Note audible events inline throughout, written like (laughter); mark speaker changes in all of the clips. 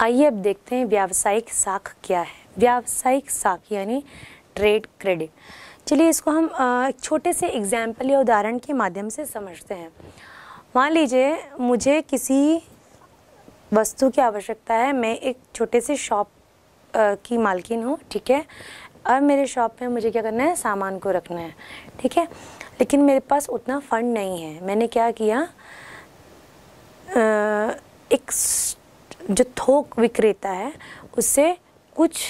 Speaker 1: आइए अब देखते हैं व्यावसायिक साख क्या है व्यावसायिक साख यानी ट्रेड क्रेडिट चलिए इसको हम एक छोटे से एग्जाम्पल या उदाहरण के माध्यम से समझते हैं मान लीजिए मुझे किसी वस्तु की आवश्यकता है मैं एक छोटे से शॉप की मालकिन हूँ ठीक है और मेरे शॉप में मुझे क्या करना है सामान को रखना है ठीक है लेकिन मेरे पास उतना फ़ंड नहीं है मैंने क्या किया एक जो थोक विक्रेता है उससे कुछ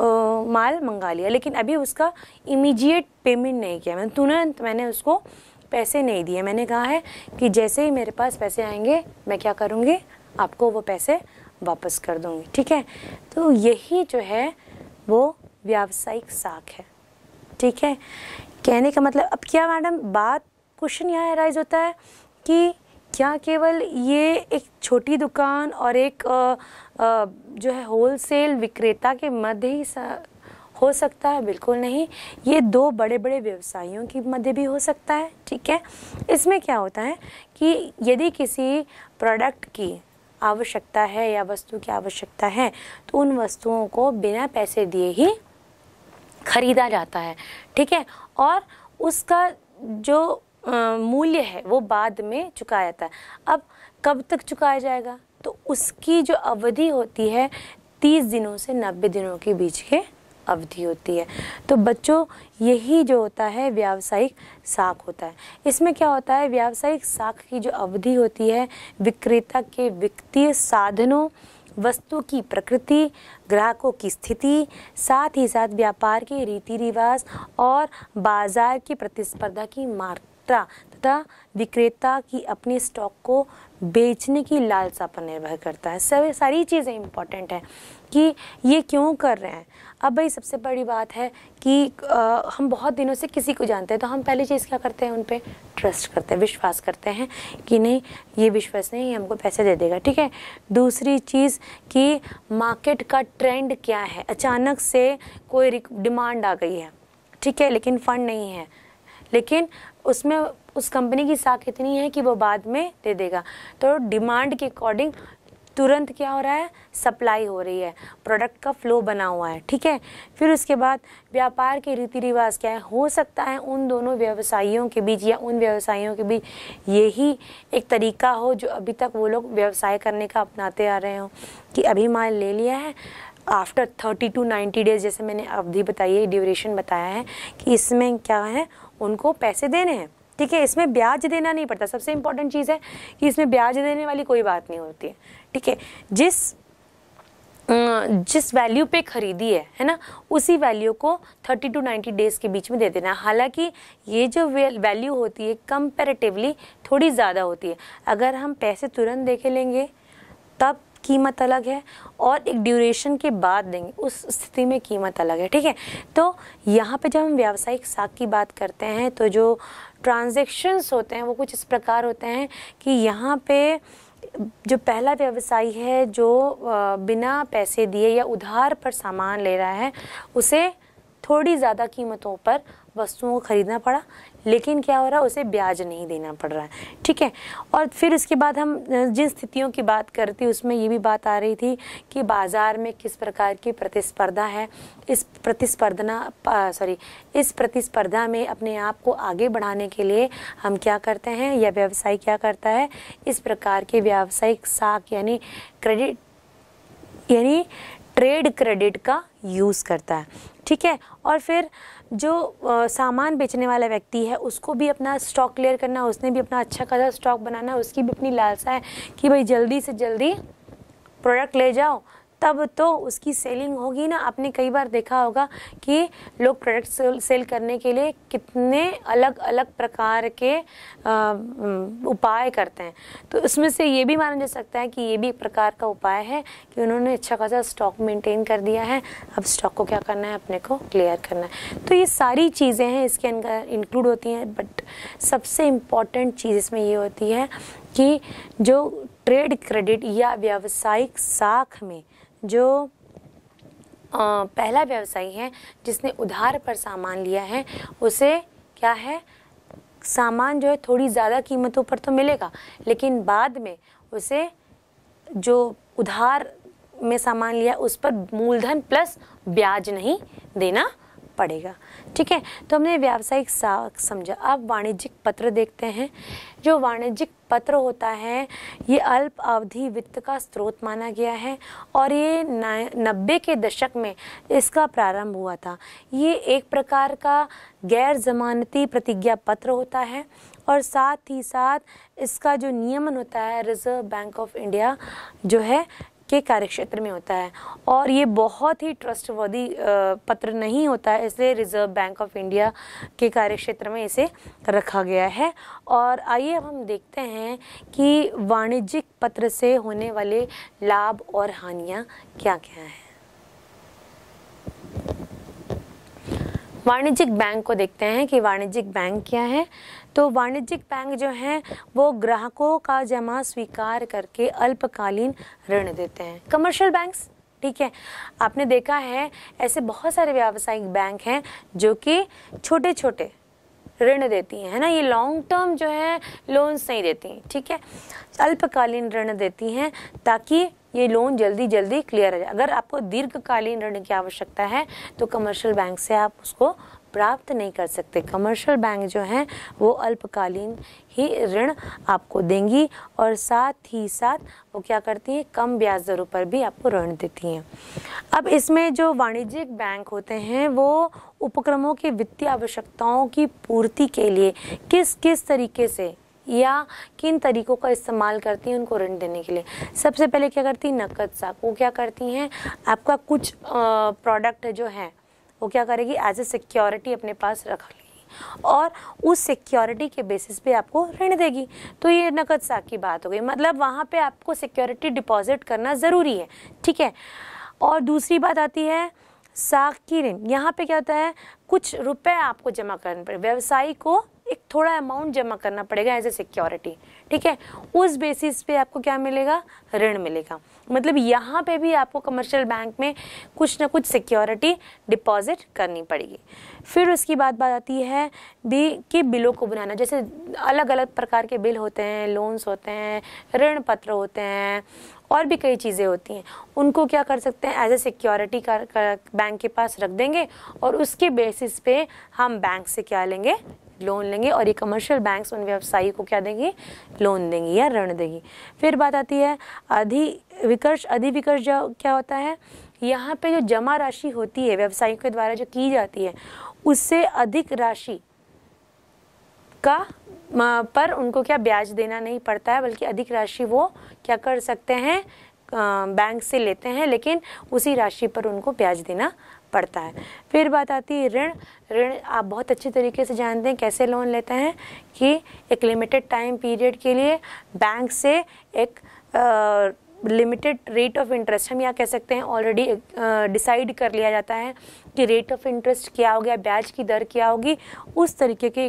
Speaker 1: आ, माल मंगा लिया लेकिन अभी उसका इमीजिएट पेमेंट नहीं किया मैंने तुरंत मैंने उसको पैसे नहीं दिए मैंने कहा है कि जैसे ही मेरे पास पैसे आएंगे मैं क्या करूँगी आपको वो पैसे वापस कर दूँगी ठीक है तो यही जो है वो व्यावसायिक साख है ठीक है कहने का मतलब अब क्या मैडम बात क्वेश्चन यहाँ अराइज होता है कि क्या केवल ये एक छोटी दुकान और एक आ, आ, जो है होलसेल विक्रेता के मध्य ही हो सकता है बिल्कुल नहीं ये दो बड़े बड़े व्यवसायियों के मध्य भी हो सकता है ठीक है इसमें क्या होता है कि यदि किसी प्रोडक्ट की आवश्यकता है या वस्तु की आवश्यकता है तो उन वस्तुओं को बिना पैसे दिए ही खरीदा जाता है ठीक है और उसका जो मूल्य है वो बाद में चुकाया जाता है अब कब तक चुकाया जाएगा तो उसकी जो अवधि होती है तीस दिनों से नब्बे दिनों के बीच के अवधि होती है तो बच्चों यही जो होता है व्यावसायिक साख होता है इसमें क्या होता है व्यावसायिक साख की जो अवधि होती है विक्रेता के वित्तीय साधनों वस्तु की प्रकृति ग्राहकों की स्थिति साथ ही साथ व्यापार के रीति रिवाज और बाजार की प्रतिस्पर्धा की मार्ग मात्रा तथा विक्रेता की अपने स्टॉक को बेचने की लालसा पर निर्भर करता है सब सारी चीज़ें इम्पॉर्टेंट हैं कि ये क्यों कर रहे हैं अब भाई सबसे बड़ी बात है कि आ, हम बहुत दिनों से किसी को जानते हैं तो हम पहली चीज़ क्या करते हैं उन पर ट्रस्ट करते हैं विश्वास करते हैं कि नहीं ये विश्वास नहीं हमको पैसे दे देगा ठीक है दूसरी चीज़ कि मार्केट का ट्रेंड क्या है अचानक से कोई डिमांड आ गई है ठीक है लेकिन फ़ंड नहीं है लेकिन उसमें उस कंपनी की साख इतनी है कि वो बाद में दे देगा तो डिमांड के अकॉर्डिंग तुरंत क्या हो रहा है सप्लाई हो रही है प्रोडक्ट का फ्लो बना हुआ है ठीक है फिर उसके बाद व्यापार के रीति रिवाज क्या है हो सकता है उन दोनों व्यवसायियों के बीच या उन व्यवसायियों के बीच यही एक तरीका हो जो अभी तक वो लोग व्यवसाय करने का अपनाते आ रहे हों कि अभी माल ले लिया है after thirty to ninety days जैसे मैंने अवधि बताई है ड्यूरेशन बताया है कि इसमें क्या है उनको पैसे देने हैं ठीक है इसमें ब्याज देना नहीं पड़ता सबसे इंपॉर्टेंट चीज़ है कि इसमें ब्याज देने वाली कोई बात नहीं होती है ठीक है जिस जिस वैल्यू पे खरीदी है है ना उसी वैल्यू को 30 टू 90 डेज़ के बीच में दे देना हालांकि ये जो वैल्यू होती है कंपेरेटिवली थोड़ी ज़्यादा होती है अगर हम पैसे तुरंत देखे लेंगे तब कीमत अलग है और एक ड्यूरेशन के बाद देंगे उस स्थिति में कीमत अलग है ठीक है तो यहाँ पे जब हम व्यावसायिक साख की बात करते हैं तो जो ट्रांजेक्शन्स होते हैं वो कुछ इस प्रकार होते हैं कि यहाँ पे जो पहला व्यवसायी है जो बिना पैसे दिए या उधार पर सामान ले रहा है उसे थोड़ी ज़्यादा कीमतों पर वस्तुओं को ख़रीदना पड़ा लेकिन क्या हो रहा है उसे ब्याज नहीं देना पड़ रहा है ठीक है और फिर इसके बाद हम जिन स्थितियों की बात करती उसमें ये भी बात आ रही थी कि बाज़ार में किस प्रकार की प्रतिस्पर्धा है इस प्रतिस्पर्धना सॉरी इस प्रतिस्पर्धा में अपने आप को आगे बढ़ाने के लिए हम क्या करते हैं या व्यवसाय क्या करता है इस प्रकार के व्यावसायिक साख यानी क्रेडिट यानी ट्रेड क्रेडिट का यूज़ करता है ठीक है और फिर जो आ, सामान बेचने वाला व्यक्ति है उसको भी अपना स्टॉक क्लियर करना है उसने भी अपना अच्छा खासा स्टॉक बनाना है उसकी भी अपनी लालसा है कि भाई जल्दी से जल्दी प्रोडक्ट ले जाओ तब तो उसकी सेलिंग होगी ना आपने कई बार देखा होगा कि लोग प्रोडक्ट सेल करने के लिए कितने अलग अलग प्रकार के उपाय करते हैं तो उसमें से ये भी माना जा सकता है कि ये भी एक प्रकार का उपाय है कि उन्होंने अच्छा खासा स्टॉक मेंटेन कर दिया है अब स्टॉक को क्या करना है अपने को क्लियर करना है तो ये सारी चीज़ें हैं इसके अंदर इंक्लूड होती हैं बट सबसे इम्पॉर्टेंट चीज़ इसमें ये होती है कि जो ट्रेड क्रेडिट या व्यावसायिक साख में जो आ, पहला व्यवसायी है जिसने उधार पर सामान लिया है उसे क्या है सामान जो है थोड़ी ज़्यादा कीमतों पर तो मिलेगा लेकिन बाद में उसे जो उधार में सामान लिया उस पर मूलधन प्लस ब्याज नहीं देना पड़ेगा ठीक है तो हमने व्यावसायिक साख समझा अब वाणिज्यिक पत्र देखते हैं जो वाणिज्यिक पत्र होता है ये अल्प अवधि वित्त का स्रोत माना गया है और ये नब्बे के दशक में इसका प्रारंभ हुआ था ये एक प्रकार का गैर जमानती प्रतिज्ञा पत्र होता है और साथ ही साथ इसका जो नियमन होता है रिजर्व बैंक ऑफ इंडिया जो है के कार्यक्षेत्र में होता है और ये बहुत ही ट्रस्टवर्दी पत्र नहीं होता है इसलिए रिजर्व बैंक ऑफ इंडिया के कार्यक्षेत्र में इसे रखा गया है और आइए अब हम देखते हैं कि वाणिज्यिक पत्र से होने वाले लाभ और हानियाँ क्या क्या हैं वाणिज्यिक बैंक को देखते हैं कि वाणिज्यिक बैंक क्या है तो वाणिज्यिक बैंक जो हैं वो ग्राहकों का जमा स्वीकार करके अल्पकालीन ऋण देते हैं कमर्शियल बैंक्स ठीक है आपने देखा है ऐसे बहुत सारे व्यावसायिक बैंक हैं जो कि छोटे छोटे ऋण देती हैं है ना ये लॉन्ग टर्म जो है लोन्स नहीं देती हैं ठीक है अल्पकालीन ऋण देती हैं ताकि ये लोन जल्दी जल्दी क्लियर हो जाए अगर आपको दीर्घकालीन ऋण की आवश्यकता है तो कमर्शियल बैंक से आप उसको प्राप्त नहीं कर सकते कमर्शियल बैंक जो हैं वो अल्पकालीन ही ऋण आपको देंगी और साथ ही साथ वो क्या करती हैं कम ब्याज दरों पर भी आपको ऋण देती हैं अब इसमें जो वाणिज्यिक बैंक होते हैं वो उपक्रमों की वित्तीय आवश्यकताओं की पूर्ति के लिए किस किस तरीके से या किन तरीकों का इस्तेमाल करती हैं उनको ऋण देने के लिए सबसे पहले क्या करती हैं नकद साख वो क्या करती हैं आपका कुछ प्रोडक्ट जो है वो क्या करेगी एज ए सिक्योरिटी अपने पास रख लेगी और उस सिक्योरिटी के बेसिस पे आपको ऋण देगी तो ये नकद साख की बात हो गई मतलब वहाँ पे आपको सिक्योरिटी डिपॉजिट करना ज़रूरी है ठीक है और दूसरी बात आती है साख की ऋण यहाँ पे क्या होता है कुछ रुपए आपको जमा करने पड़े व्यवसायी को एक थोड़ा अमाउंट जमा करना पड़ेगा एज ए सिक्योरिटी ठीक है उस बेसिस पे आपको क्या मिलेगा ऋण मिलेगा मतलब यहाँ पे भी आपको कमर्शियल बैंक में कुछ ना कुछ सिक्योरिटी डिपॉजिट करनी पड़ेगी फिर उसकी बात बात आती है दी कि बिलों को बनाना जैसे अलग अलग प्रकार के बिल होते हैं लोन्स होते हैं ऋण पत्र होते हैं और भी कई चीज़ें होती हैं उनको क्या कर सकते हैं एज ए सिक्योरिटी बैंक के पास रख देंगे और उसके बेसिस पे हम बैंक से क्या लेंगे लोन लेंगे और ये कमर्शियल बैंक्स उन व्यवसायी को क्या देंगी लोन देंगी या ऋण देंगी फिर बात आती है अधि विकर्ष अधिविकर्ष क्या होता है यहाँ पे जो जमा राशि होती है व्यवसायियों के द्वारा जो की जाती है उससे अधिक राशि का पर उनको क्या ब्याज देना नहीं पड़ता है बल्कि अधिक राशि वो क्या कर सकते हैं बैंक से लेते हैं लेकिन उसी राशि पर उनको ब्याज देना पड़ता है फिर बात आती है ऋण ऋण आप बहुत अच्छी तरीके से जानते हैं कैसे लोन लेते हैं कि एक लिमिटेड टाइम पीरियड के लिए बैंक से एक आ, लिमिटेड रेट ऑफ इंटरेस्ट हम यह कह सकते हैं ऑलरेडी डिसाइड कर लिया जाता है कि रेट ऑफ इंटरेस्ट क्या हो गया ब्याज की दर क्या होगी उस तरीके के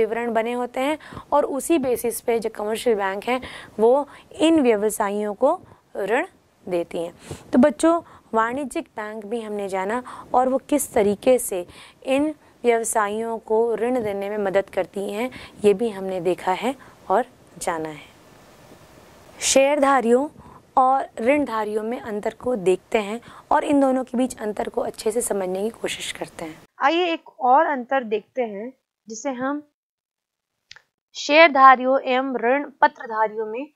Speaker 1: विवरण बने होते हैं और उसी बेसिस पे जो कमर्शियल बैंक हैं वो इन व्यवसायियों को ऋण देती हैं तो बच्चों वाणिज्यिक बैंक भी हमने जाना और वो किस तरीके से इन व्यवसायियों को ऋण देने में मदद करती हैं ये भी हमने देखा है और जाना है शेयरधारियों और ऋणधारियों में अंतर को देखते हैं और इन दोनों के बीच अंतर को अच्छे से समझने की कोशिश करते हैं आइए एक और अंतर देखते हैं जिसे हम शेयरधारियों एवं ऋण पत्रधारियों में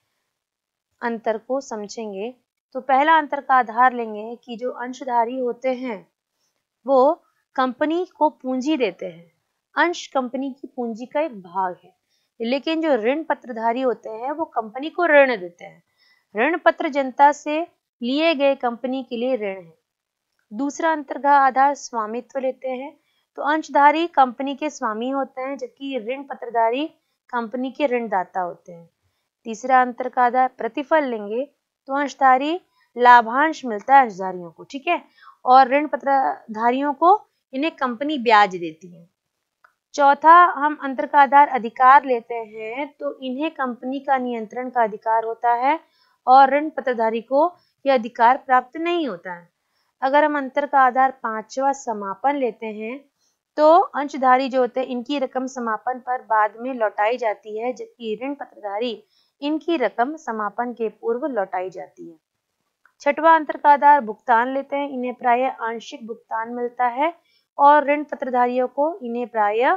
Speaker 1: अंतर को समझेंगे तो पहला अंतर का आधार लेंगे कि जो अंशधारी होते हैं वो कंपनी को पूंजी देते हैं अंश कंपनी की पूंजी का एक भाग है लेकिन जो ऋण पत्रधारी होते हैं वो कंपनी को ऋण देते हैं ऋण पत्र जनता से लिए गए कंपनी के लिए ऋण है दूसरा अंतर का आधार स्वामित्व लेते हैं तो अंशधारी कंपनी के स्वामी होते हैं जबकि ऋण पत्रधारी कंपनी के ऋणदाता होते हैं तीसरा अंतर का आधार प्रतिफल लेंगे तो लाभांश मिलता है अंशधारियों को ठीक है और ऋण पत्रधारियों को इन्हें कंपनी ब्याज देती है चौथा हम अंतर का आधार अधिकार लेते हैं तो इन्हें कंपनी का नियंत्रण का अधिकार होता है और ऋण पत्रधारी को यह अधिकार प्राप्त नहीं होता है अगर हम अंतर का आधार पांचवा समापन लेते हैं तो अंशधारी जो होते हैं इनकी रकम समापन पर बाद में लौटाई जाती है जबकि ऋण पत्रधारी इनकी रकम समापन के पूर्व लौटाई जाती है छठवा अंतर का आधार भुगतान लेते हैं इन्हें प्राय आंशिक भुगतान मिलता है और ऋण पत्रधारियों को इन्हें प्राय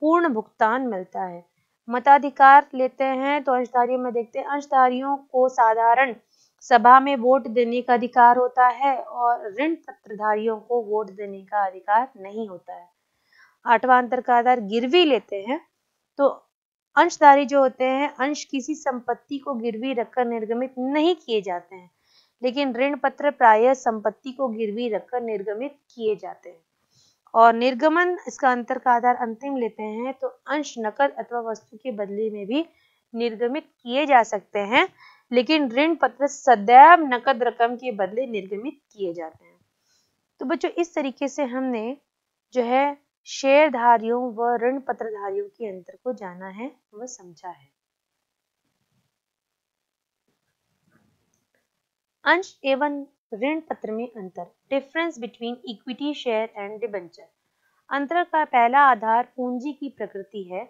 Speaker 1: पूर्ण भुगतान मिलता है मताधिकार लेते हैं तो अंशधारियों में देखते हैं अंशधारियों को साधारण सभा में वोट देने का अधिकार होता है और ऋण पत्रधारियों को वोट देने का अधिकार नहीं होता है आठवां अंतर का आधार गिरवी लेते हैं तो अंशधारी जो होते हैं अंश किसी संपत्ति को गिरवी रखकर निर्गमित नहीं किए जाते हैं लेकिन ऋण पत्र प्राय संपत्ति को गिरवी रखकर निर्गमित किए जाते हैं और निर्गमन इसका अंतर का आधार अंतिम लेते हैं तो अंश नकद अथवा वस्तु के बदले में भी निर्गमित किए जा सकते हैं लेकिन ऋण पत्र सदैव नकद रकम के बदले निर्गमित किए जाते हैं तो बच्चों इस तरीके से हमने जो है शेयरधारियों व ऋण पत्रधारियों के अंतर को जाना है व समझा है अंश एवं ऋण पत्र में अंतर difference between equity share and debenture अंतर का पहला आधार पूंजी की प्रकृति है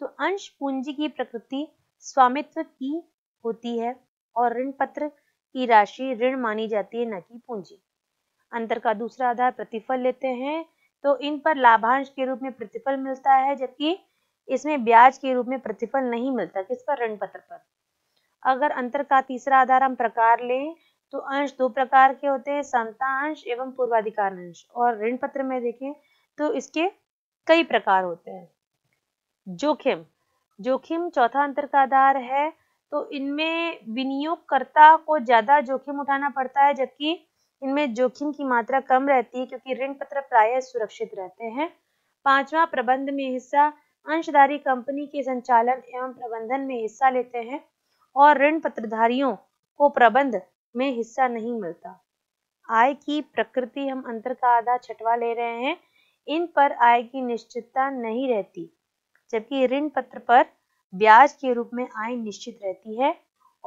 Speaker 1: तो अंश पूंजी की प्रकृति स्वामित्व की होती है और ऋण पत्र की राशि ऋण मानी जाती है न कि पूंजी अंतर का दूसरा आधार प्रतिफल लेते हैं तो इन पर लाभांश के रूप में प्रतिफल मिलता है जबकि इसमें ब्याज के रूप में प्रतिफल नहीं मिलता किस पर ऋण पत्र पर अगर अंतर का तीसरा आधार हम प्रकार लें तो अंश दो प्रकार के होते हैं समता अंश एवं पूर्वाधिकार अंश और ऋण पत्र में देखें तो इसके कई प्रकार होते हैं जोखिम जोखिम चौथा अंतर का आधार है तो इनमें विनियोगकर्ता को ज्यादा जोखिम उठाना पड़ता है जबकि इनमें जोखिम की मात्रा कम रहती है क्योंकि ऋण पत्र प्राय सुरक्षित रहते हैं पांचवा प्रबंध में हिस्सा अंशधारी कंपनी के संचालन एवं प्रबंधन में हिस्सा लेते हैं और ऋण पत्रधारियों को प्रबंध में हिस्सा नहीं मिलता आय की प्रकृति हम अंतर का आधा छठवा ले रहे हैं इन पर आय की निश्चितता नहीं रहती जबकि ऋण पत्र पर ब्याज के रूप में आय निश्चित रहती है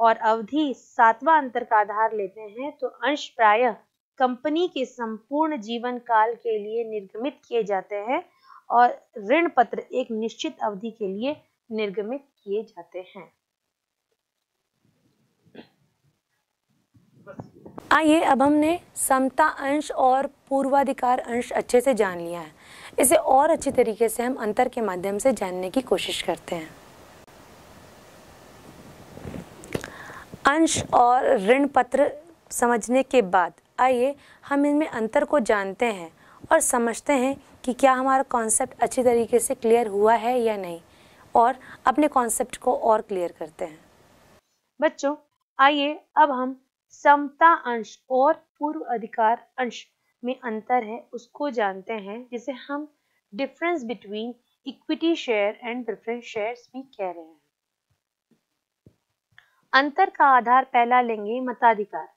Speaker 1: और अवधि सातवां अंतर का आधार लेते हैं तो अंश प्राय कंपनी के संपूर्ण जीवन काल के लिए निर्गमित किए जाते हैं और ऋण पत्र एक निश्चित अवधि के लिए निर्गमित किए जाते हैं आइए अब हमने समता अंश और पूर्वाधिकार अंश अच्छे से जान लिया है इसे और अच्छी तरीके से हम अंतर के माध्यम से जानने की कोशिश करते हैं अंश और ऋण पत्र समझने के बाद आइए हम इनमें अंतर को जानते हैं और समझते हैं कि क्या हमारा कॉन्सेप्ट अच्छी तरीके से क्लियर हुआ है या नहीं और अपने कॉन्सेप्ट को और क्लियर करते हैं बच्चों आइए अब हम समता अंश और पूर्व अधिकार अंश में अंतर है उसको जानते हैं जिसे हम difference between equity share and preference shares भी कह रहे हैं अंतर का आधार पहला लेंगे मताधिकार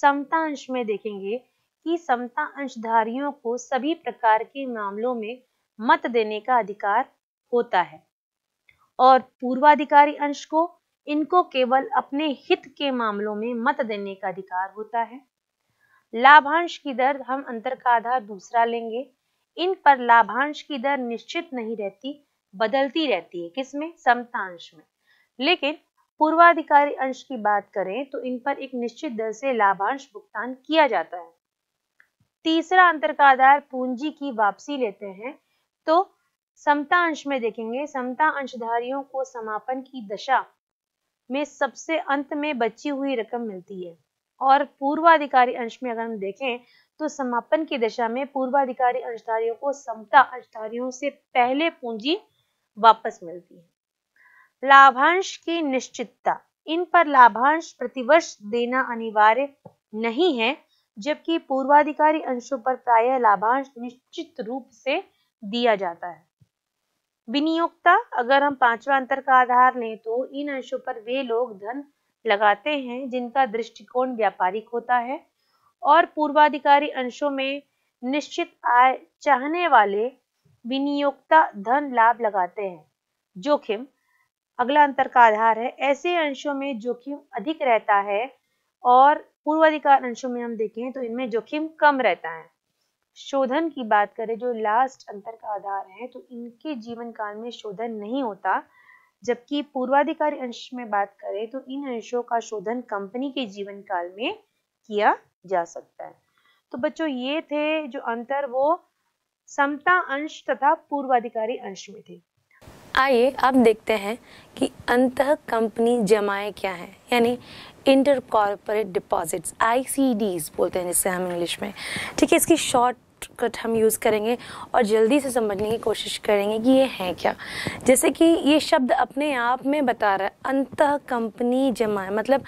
Speaker 1: समता अंश में देखेंगे कि समता अंशधारियों को सभी प्रकार के मामलों में मत देने का अधिकार होता है और पूर्वाधिकारी अंश को इनको केवल अपने हित के मामलों में मत देने का अधिकार होता है लाभांश की दर हम अंतर का आधार दूसरा लेंगे इन पर लाभांश की दर निश्चित नहीं रहती बदलती रहती है किसमें समतांश में लेकिन पूर्वाधिकारी अंश की बात करें तो इन पर एक निश्चित दर से लाभांश भुगतान किया जाता है तीसरा अंतर का आधार पूंजी की वापसी लेते हैं तो समता अंश में देखेंगे समता अंशधारियों को समापन की दशा में सबसे अंत में बची हुई रकम मिलती है और पूर्वाधिकारी अंश में अगर हम देखें तो समापन की दशा में पूर्वाधिकारी अंशधारियों को समता अंशधारियों से पहले पूंजी वापस मिलती है लाभांश की निश्चितता इन पर लाभांश प्रतिवर्ष देना अनिवार्य नहीं है जबकि पूर्वाधिकारी अंशों पर प्रायः लाभांश निश्चित रूप से दिया जाता है विनियोक्ता अगर हम पांचवा अंतर का आधार लें तो इन अंशों पर वे लोग धन लगाते हैं जिनका दृष्टिकोण व्यापारिक होता है और पूर्वाधिकारी अंशों में निश्चित आय चाहने वाले विनियोक्ता धन लाभ लगाते हैं जोखिम अगला अंतर का आधार है ऐसे अंशों में जोखिम अधिक रहता है और पूर्वाधिकार अंशों में हम देखें तो इनमें जोखिम कम रहता है शोधन की बात करें जो लास्ट अंतर का आधार है तो इनके जीवन काल में शोधन नहीं होता जबकि पूर्वाधिकारी अंश में बात करें तो इन अंशों का शोधन कंपनी के जीवन काल में किया जा सकता है तो बच्चों ये थे जो अंतर वो समता अंश तथा पूर्वाधिकारी अंश में थे आइए अब देखते हैं कि अंत कंपनी जमाएँ क्या हैं यानी इंटर कॉरपोरेट डिपॉजिट्स आई बोलते हैं जिससे हम इंग्लिश में ठीक है इसकी शॉर्ट कट हम यूज़ करेंगे और जल्दी से समझने की कोशिश करेंगे कि ये हैं क्या जैसे कि ये शब्द अपने आप में बता रहा है अंत कंपनी जमा मतलब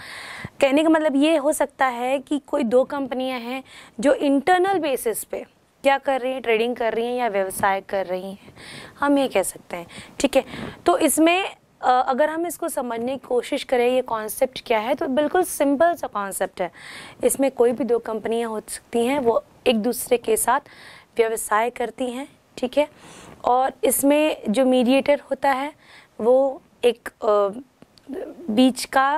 Speaker 1: कहने का मतलब ये हो सकता है कि कोई दो कंपनियां हैं जो इंटरनल बेसिस पे क्या कर रही हैं ट्रेडिंग कर रही हैं या व्यवसाय कर रही हैं हम ये कह सकते हैं ठीक है तो इसमें अगर हम इसको समझने की कोशिश करें ये कॉन्सेप्ट क्या है तो बिल्कुल सिंपल सा कॉन्सेप्ट है इसमें कोई भी दो कंपनियां हो सकती हैं वो एक दूसरे के साथ व्यवसाय करती हैं ठीक है और इसमें जो मीडिएटर होता है वो एक बीच का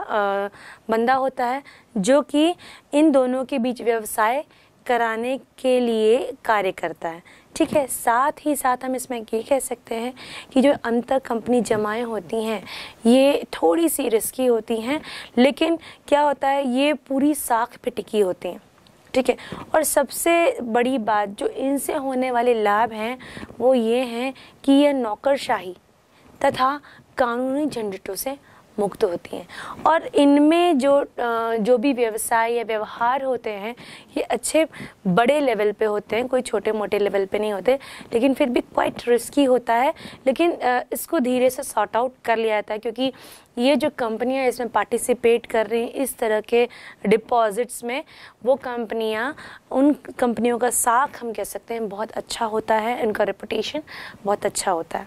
Speaker 1: बंदा होता है जो कि इन दोनों के बीच व्यवसाय कराने के लिए कार्य करता है ठीक है साथ ही साथ हम इसमें ये कह सकते हैं कि जो अंतर कंपनी जमाएँ होती हैं ये थोड़ी सी रिस्की होती हैं लेकिन क्या होता है ये पूरी साख पे टिकी होती हैं ठीक है और सबसे बड़ी बात जो इनसे होने वाले लाभ हैं वो ये हैं कि यह नौकरशाही तथा कानूनी झंझटों से मुक्त होती हैं और इनमें जो जो भी व्यवसाय या व्यवहार होते हैं ये अच्छे बड़े लेवल पे होते हैं कोई छोटे मोटे लेवल पे नहीं होते लेकिन फिर भी क्वाइट रिस्की होता है लेकिन इसको धीरे से सॉर्ट आउट कर लिया जाता है क्योंकि ये जो कंपनियां इसमें पार्टिसिपेट कर रही हैं इस तरह के डिपॉजिट्स में वो कंपनियां उन कंपनियों का साख हम कह सकते हैं बहुत अच्छा होता है उनका रेपुटेशन बहुत अच्छा होता है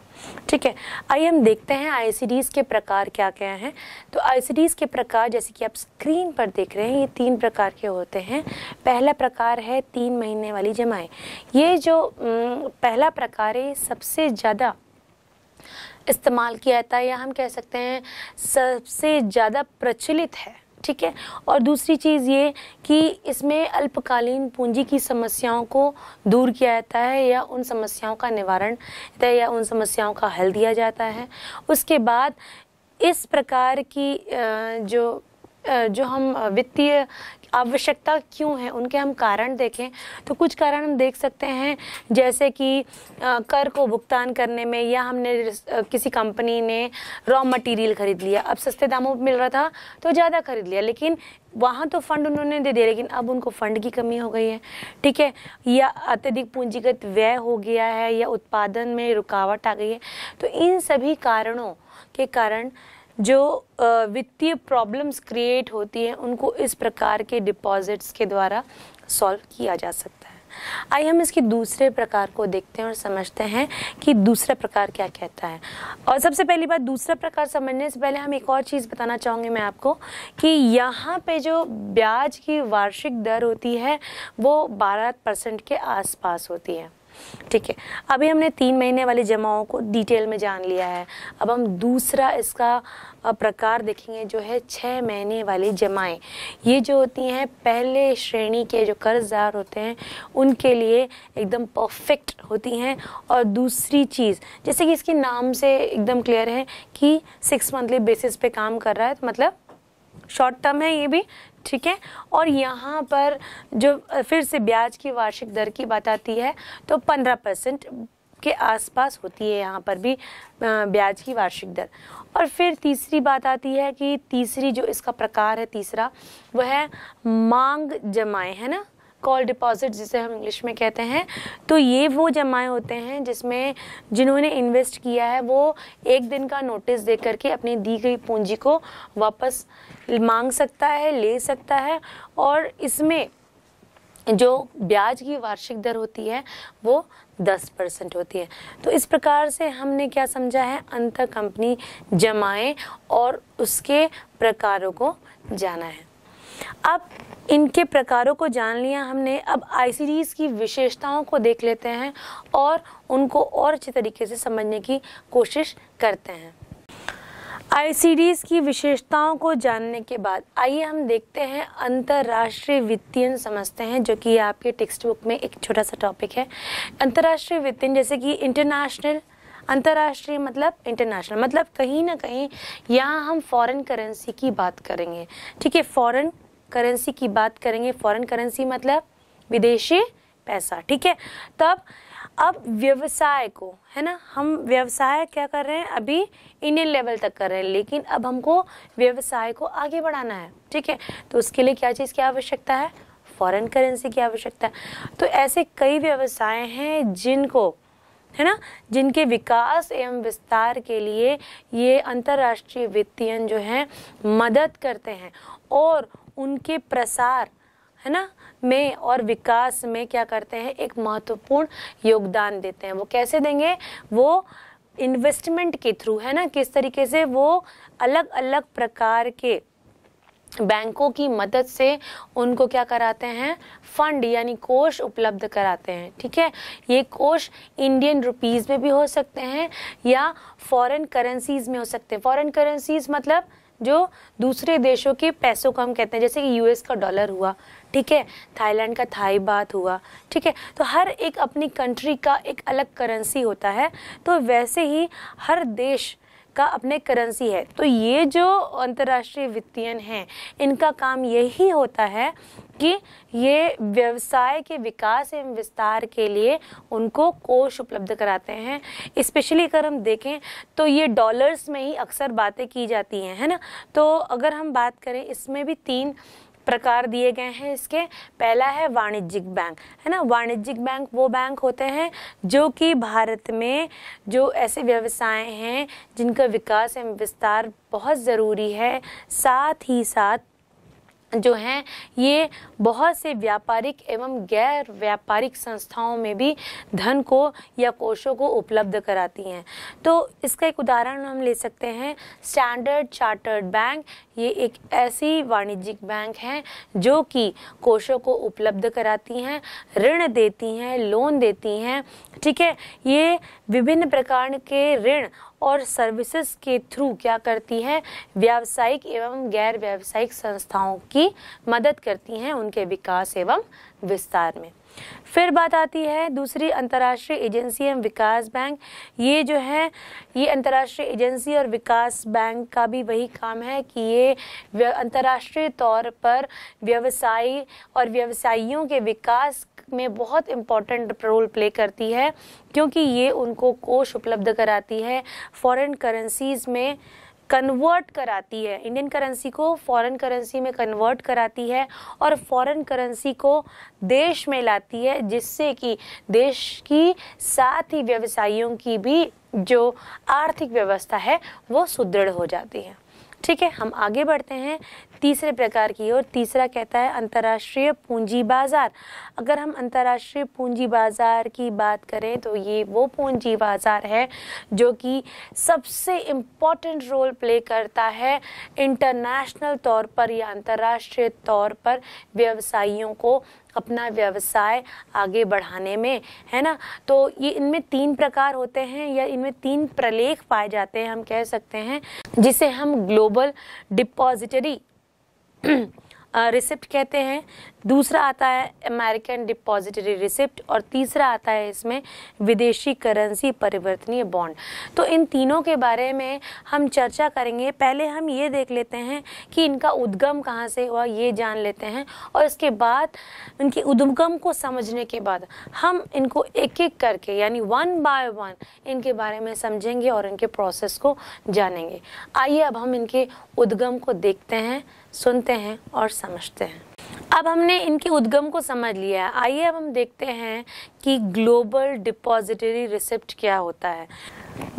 Speaker 1: ठीक है आइए हम देखते हैं आई के प्रकार क्या क्या हैं तो आई के प्रकार जैसे कि आप स्क्रीन पर देख रहे हैं ये तीन प्रकार के होते हैं पहला प्रकार है तीन महीने वाली जमाएँ ये जो पहला प्रकार है सबसे ज़्यादा इस्तेमाल किया जाता है या हम कह सकते हैं सबसे ज़्यादा प्रचलित है ठीक है और दूसरी चीज़ ये कि इसमें अल्पकालीन पूंजी की समस्याओं को दूर किया जाता है या उन समस्याओं का निवारण या उन समस्याओं का हल दिया जाता है उसके बाद इस प्रकार की जो जो हम वित्तीय आवश्यकता क्यों है उनके हम कारण देखें तो कुछ कारण हम देख सकते हैं जैसे कि कर को भुगतान करने में या हमने किसी कंपनी ने रॉ मटेरियल खरीद लिया अब सस्ते दामों पर मिल रहा था तो ज़्यादा खरीद लिया लेकिन वहाँ तो फंड उन्होंने दे दिया लेकिन अब उनको फंड की कमी हो गई है ठीक है या अत्यधिक पूंजीगत व्यय हो गया है या उत्पादन में रुकावट आ गई है तो इन सभी कारणों के कारण जो वित्तीय प्रॉब्लम्स क्रिएट होती हैं उनको इस प्रकार के डिपॉजिट्स के द्वारा सॉल्व किया जा सकता है आइए हम इसके दूसरे प्रकार को देखते हैं और समझते हैं कि दूसरा प्रकार क्या कहता है और सबसे पहली बात दूसरा प्रकार समझने से पहले हम एक और चीज़ बताना चाहूँगे मैं आपको कि यहाँ पे जो ब्याज की वार्षिक दर होती है वो बारह परसेंट के आसपास होती है ठीक है अभी हमने तीन महीने वाली जमाओं को डिटेल में जान लिया है अब हम दूसरा इसका प्रकार देखेंगे जो है छः महीने वाली जमाएं ये जो होती हैं पहले श्रेणी के जो कर्जदार होते हैं उनके लिए एकदम परफेक्ट होती हैं और दूसरी चीज़ जैसे कि इसके नाम से एकदम क्लियर है कि सिक्स मंथली बेसिस पे काम कर रहा है तो मतलब शॉर्ट टर्म है ये भी ठीक है और यहाँ पर जो फिर से ब्याज की वार्षिक दर की बात आती है तो पंद्रह परसेंट के आसपास होती है यहाँ पर भी ब्याज की वार्षिक दर और फिर तीसरी बात आती है कि तीसरी जो इसका प्रकार है तीसरा वह है मांग जमाएँ है ना कॉल डिपॉजिट जिसे हम इंग्लिश में कहते हैं तो ये वो जमाएँ होते हैं जिसमें जिन्होंने इन्वेस्ट किया है वो एक दिन का नोटिस दे करके अपनी दी गई पूंजी को वापस मांग सकता है ले सकता है और इसमें जो ब्याज की वार्षिक दर होती है वो दस परसेंट होती है तो इस प्रकार से हमने क्या समझा है अंत कंपनी जमाएं और उसके प्रकारों को जाना है अब इनके प्रकारों को जान लिया हमने अब आईसीडीज की विशेषताओं को देख लेते हैं और उनको और अच्छे तरीके से समझने की कोशिश करते हैं आई सीरीज़ की विशेषताओं को जानने के बाद आइए हम देखते हैं अंतर्राष्ट्रीय वित्तीय समझते हैं जो कि आपके टेक्स्ट बुक में एक छोटा सा टॉपिक है अंतर्राष्ट्रीय वित्तीय जैसे कि इंटरनेशनल अंतर्राष्ट्रीय मतलब इंटरनेशनल मतलब कहीं ना कहीं यहाँ हम फॉरेन करेंसी की बात करेंगे ठीक है फॉरेन करेंसी की बात करेंगे फॉरेन करेंसी मतलब विदेशी पैसा ठीक है तब अब व्यवसाय को है ना हम व्यवसाय क्या कर रहे हैं अभी इंडियन लेवल तक कर रहे हैं लेकिन अब हमको व्यवसाय को आगे बढ़ाना है ठीक है तो उसके लिए क्या चीज़ की आवश्यकता है फॉरेन करेंसी की आवश्यकता है तो ऐसे कई व्यवसाय हैं जिनको है ना जिनके विकास एवं विस्तार के लिए ये अंतर्राष्ट्रीय वित्तीयन जो है मदद करते हैं और उनके प्रसार है ना में और विकास में क्या करते हैं एक महत्वपूर्ण योगदान देते हैं वो कैसे देंगे वो इन्वेस्टमेंट के थ्रू है ना किस तरीके से वो अलग अलग प्रकार के बैंकों की मदद से उनको क्या कराते हैं फंड यानी कोष उपलब्ध कराते हैं ठीक है ये कोष इंडियन रुपीस में भी हो सकते हैं या फॉरेन करेंसीज में हो सकते हैं फॉरेन करेंसीज मतलब जो दूसरे देशों के पैसों को हम कहते हैं जैसे कि यूएस का डॉलर हुआ ठीक है थाईलैंड का थाई बात हुआ ठीक है तो हर एक अपनी कंट्री का एक अलग करेंसी होता है तो वैसे ही हर देश का अपने करेंसी है तो ये जो अंतर्राष्ट्रीय वित्तीयन हैं इनका काम यही होता है कि ये व्यवसाय के विकास एवं विस्तार के लिए उनको कोष उपलब्ध कराते हैं स्पेशली अगर हम देखें तो ये डॉलर्स में ही अक्सर बातें की जाती हैं है ना तो अगर हम बात करें इसमें भी तीन प्रकार दिए गए हैं इसके पहला है वाणिज्यिक बैंक है ना वाणिज्यिक बैंक वो बैंक होते हैं जो कि भारत में जो ऐसे व्यवसाय हैं जिनका विकास एवं विस्तार बहुत ज़रूरी है साथ ही साथ जो हैं ये बहुत से व्यापारिक एवं गैर व्यापारिक संस्थाओं में भी धन को या कोषों को उपलब्ध कराती हैं तो इसका एक उदाहरण हम ले सकते हैं स्टैंडर्ड चार्टर्ड बैंक ये एक ऐसी वाणिज्यिक बैंक हैं जो कि कोषों को उपलब्ध कराती हैं ऋण देती हैं लोन देती हैं ठीक है ये विभिन्न प्रकार के ऋण और सर्विसेज के थ्रू क्या करती है व्यावसायिक एवं गैर व्यावसायिक संस्थाओं की मदद करती हैं उनके विकास एवं विस्तार में फिर बात आती है दूसरी अंतर्राष्ट्रीय एजेंसी एवं विकास बैंक ये जो है ये अंतर्राष्ट्रीय एजेंसी और विकास बैंक का भी वही काम है कि ये अंतर्राष्ट्रीय तौर पर व्यवसायी और व्यवसायियों के विकास में बहुत इम्पॉर्टेंट रोल प्ले करती है क्योंकि ये उनको कोष उपलब्ध कराती है फॉरेन करेंसीज में कन्वर्ट कराती है इंडियन करेंसी को फॉरेन करेंसी में कन्वर्ट कराती है और फॉरेन करेंसी को देश में लाती है जिससे कि देश की साथ ही व्यवसायियों की भी जो आर्थिक व्यवस्था है वो सुदृढ़ हो जाती है ठीक है हम आगे बढ़ते हैं तीसरे प्रकार की और तीसरा कहता है अंतर्राष्ट्रीय पूंजी बाज़ार अगर हम अंतर्राष्ट्रीय पूंजी बाज़ार की बात करें तो ये वो पूंजी बाज़ार है जो कि सबसे इम्पॉर्टेंट रोल प्ले करता है इंटरनेशनल तौर पर या अंतर्राष्ट्रीय तौर पर व्यवसायियों को अपना व्यवसाय आगे बढ़ाने में है ना तो ये इनमें तीन प्रकार होते हैं या इनमें तीन प्रलेख पाए जाते हैं हम कह सकते हैं जिसे हम ग्लोबल डिपॉजिटरी रिसिप्ट (clears throat) कहते हैं दूसरा आता है अमेरिकन डिपॉजिटरी रिसिप्ट और तीसरा आता है इसमें विदेशी करेंसी परिवर्तनीय बॉन्ड तो इन तीनों के बारे में हम चर्चा करेंगे पहले हम ये देख लेते हैं कि इनका उद्गम कहाँ से हुआ ये जान लेते हैं और इसके बाद इनके उद्गम को समझने के बाद हम इनको एक एक करके यानी वन बाय वन इनके बारे में समझेंगे और इनके प्रोसेस को जानेंगे आइए अब हम इनके उद्गम को देखते हैं सुनते हैं और समझते हैं अब हमने इनके उद्गम को समझ लिया है आइए अब हम देखते हैं कि ग्लोबल डिपॉजिटरी रिसिप्ट क्या होता है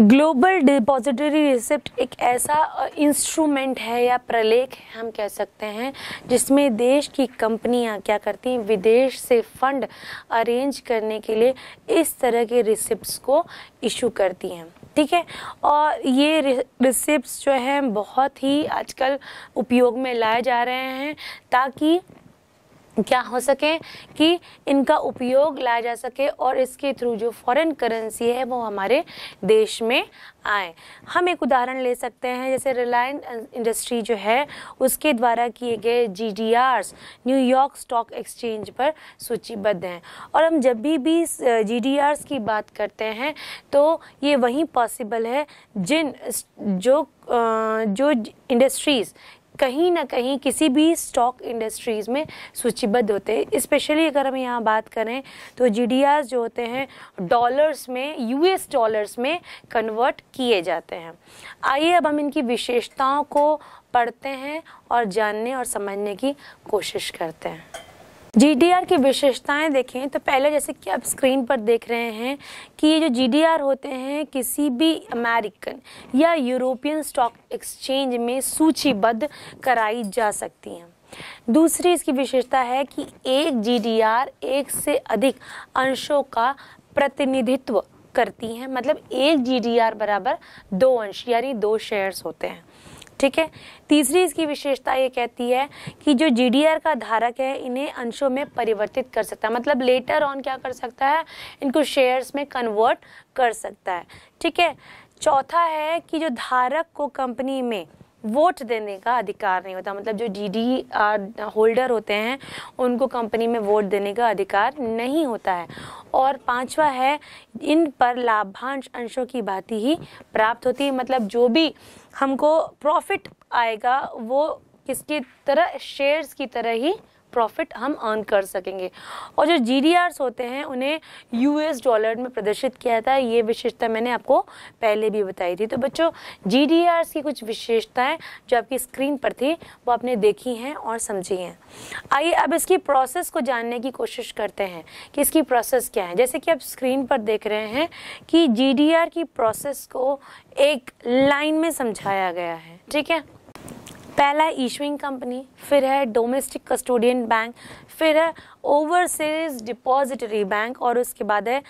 Speaker 1: ग्लोबल डिपॉजिटरी रिसिप्ट एक ऐसा इंस्ट्रूमेंट है या प्रलेख हम कह सकते हैं जिसमें देश की कंपनियां क्या करती हैं विदेश से फंड अरेंज करने के लिए इस तरह के रिसिप्ट को इशू करती हैं ठीक है और ये रिसिप्ट जो हैं बहुत ही आजकल उपयोग में लाए जा रहे हैं ताकि क्या हो सके कि इनका उपयोग लाया जा सके और इसके थ्रू जो फॉरेन करेंसी है वो हमारे देश में आए हम एक उदाहरण ले सकते हैं जैसे रिलायंस इंडस्ट्री जो है उसके द्वारा किए गए G D Rs New York stock exchange पर सूचीबद्ध हैं और हम जब भी भी जी डी आर्स की बात करते हैं तो ये वहीं पॉसिबल है जिन जो जो इंडस्ट्रीज़ कहीं ना कहीं किसी भी स्टॉक इंडस्ट्रीज़ में सूचीबद्ध होते हैं स्पेशली अगर हम यहाँ बात करें तो जी जो होते हैं डॉलर्स में यूएस डॉलर्स में कन्वर्ट किए जाते हैं आइए अब हम इनकी विशेषताओं को पढ़ते हैं और जानने और समझने की कोशिश करते हैं जीडीआर की विशेषताएं देखें तो पहले जैसे कि आप स्क्रीन पर देख रहे हैं कि ये जो जीडीआर होते हैं किसी भी अमेरिकन या यूरोपियन स्टॉक एक्सचेंज में सूचीबद्ध कराई जा सकती हैं दूसरी इसकी विशेषता है कि एक जीडीआर एक से अधिक अंशों का प्रतिनिधित्व करती हैं मतलब एक जीडीआर बराबर दो अंश यानी दो शेयर्स होते हैं ठीक है तीसरी इसकी विशेषता ये कहती है कि जो जी का धारक है इन्हें अंशों में परिवर्तित कर सकता है मतलब लेटर ऑन क्या कर सकता है इनको शेयर्स में कन्वर्ट कर सकता है ठीक है चौथा है कि जो धारक को कंपनी में वोट देने का अधिकार नहीं होता मतलब जो डी होल्डर होते हैं उनको कंपनी में वोट देने का अधिकार नहीं होता है और पांचवा है इन पर लाभांश अंशों की भांति ही प्राप्त होती है मतलब जो भी हमको प्रॉफिट आएगा वो किसकी तरह शेयर्स की तरह ही प्रॉफिट हम अर्न कर सकेंगे और जो जी होते हैं उन्हें यूएस डॉलर में प्रदर्शित किया जाता है ये विशेषता मैंने आपको पहले भी बताई थी तो बच्चों जी की कुछ विशेषताएँ जो आपकी स्क्रीन पर थी वो आपने देखी हैं और समझी हैं आइए अब इसकी प्रोसेस को जानने की कोशिश करते हैं कि इसकी प्रोसेस क्या है जैसे कि आप स्क्रीन पर देख रहे हैं कि जी की प्रोसेस को एक लाइन में समझाया गया है ठीक है पहला है ईशविंग कंपनी फिर है डोमेस्टिक कस्टोडियन बैंक फिर है ओवरसीज डिपॉजिटरी बैंक और उसके बाद है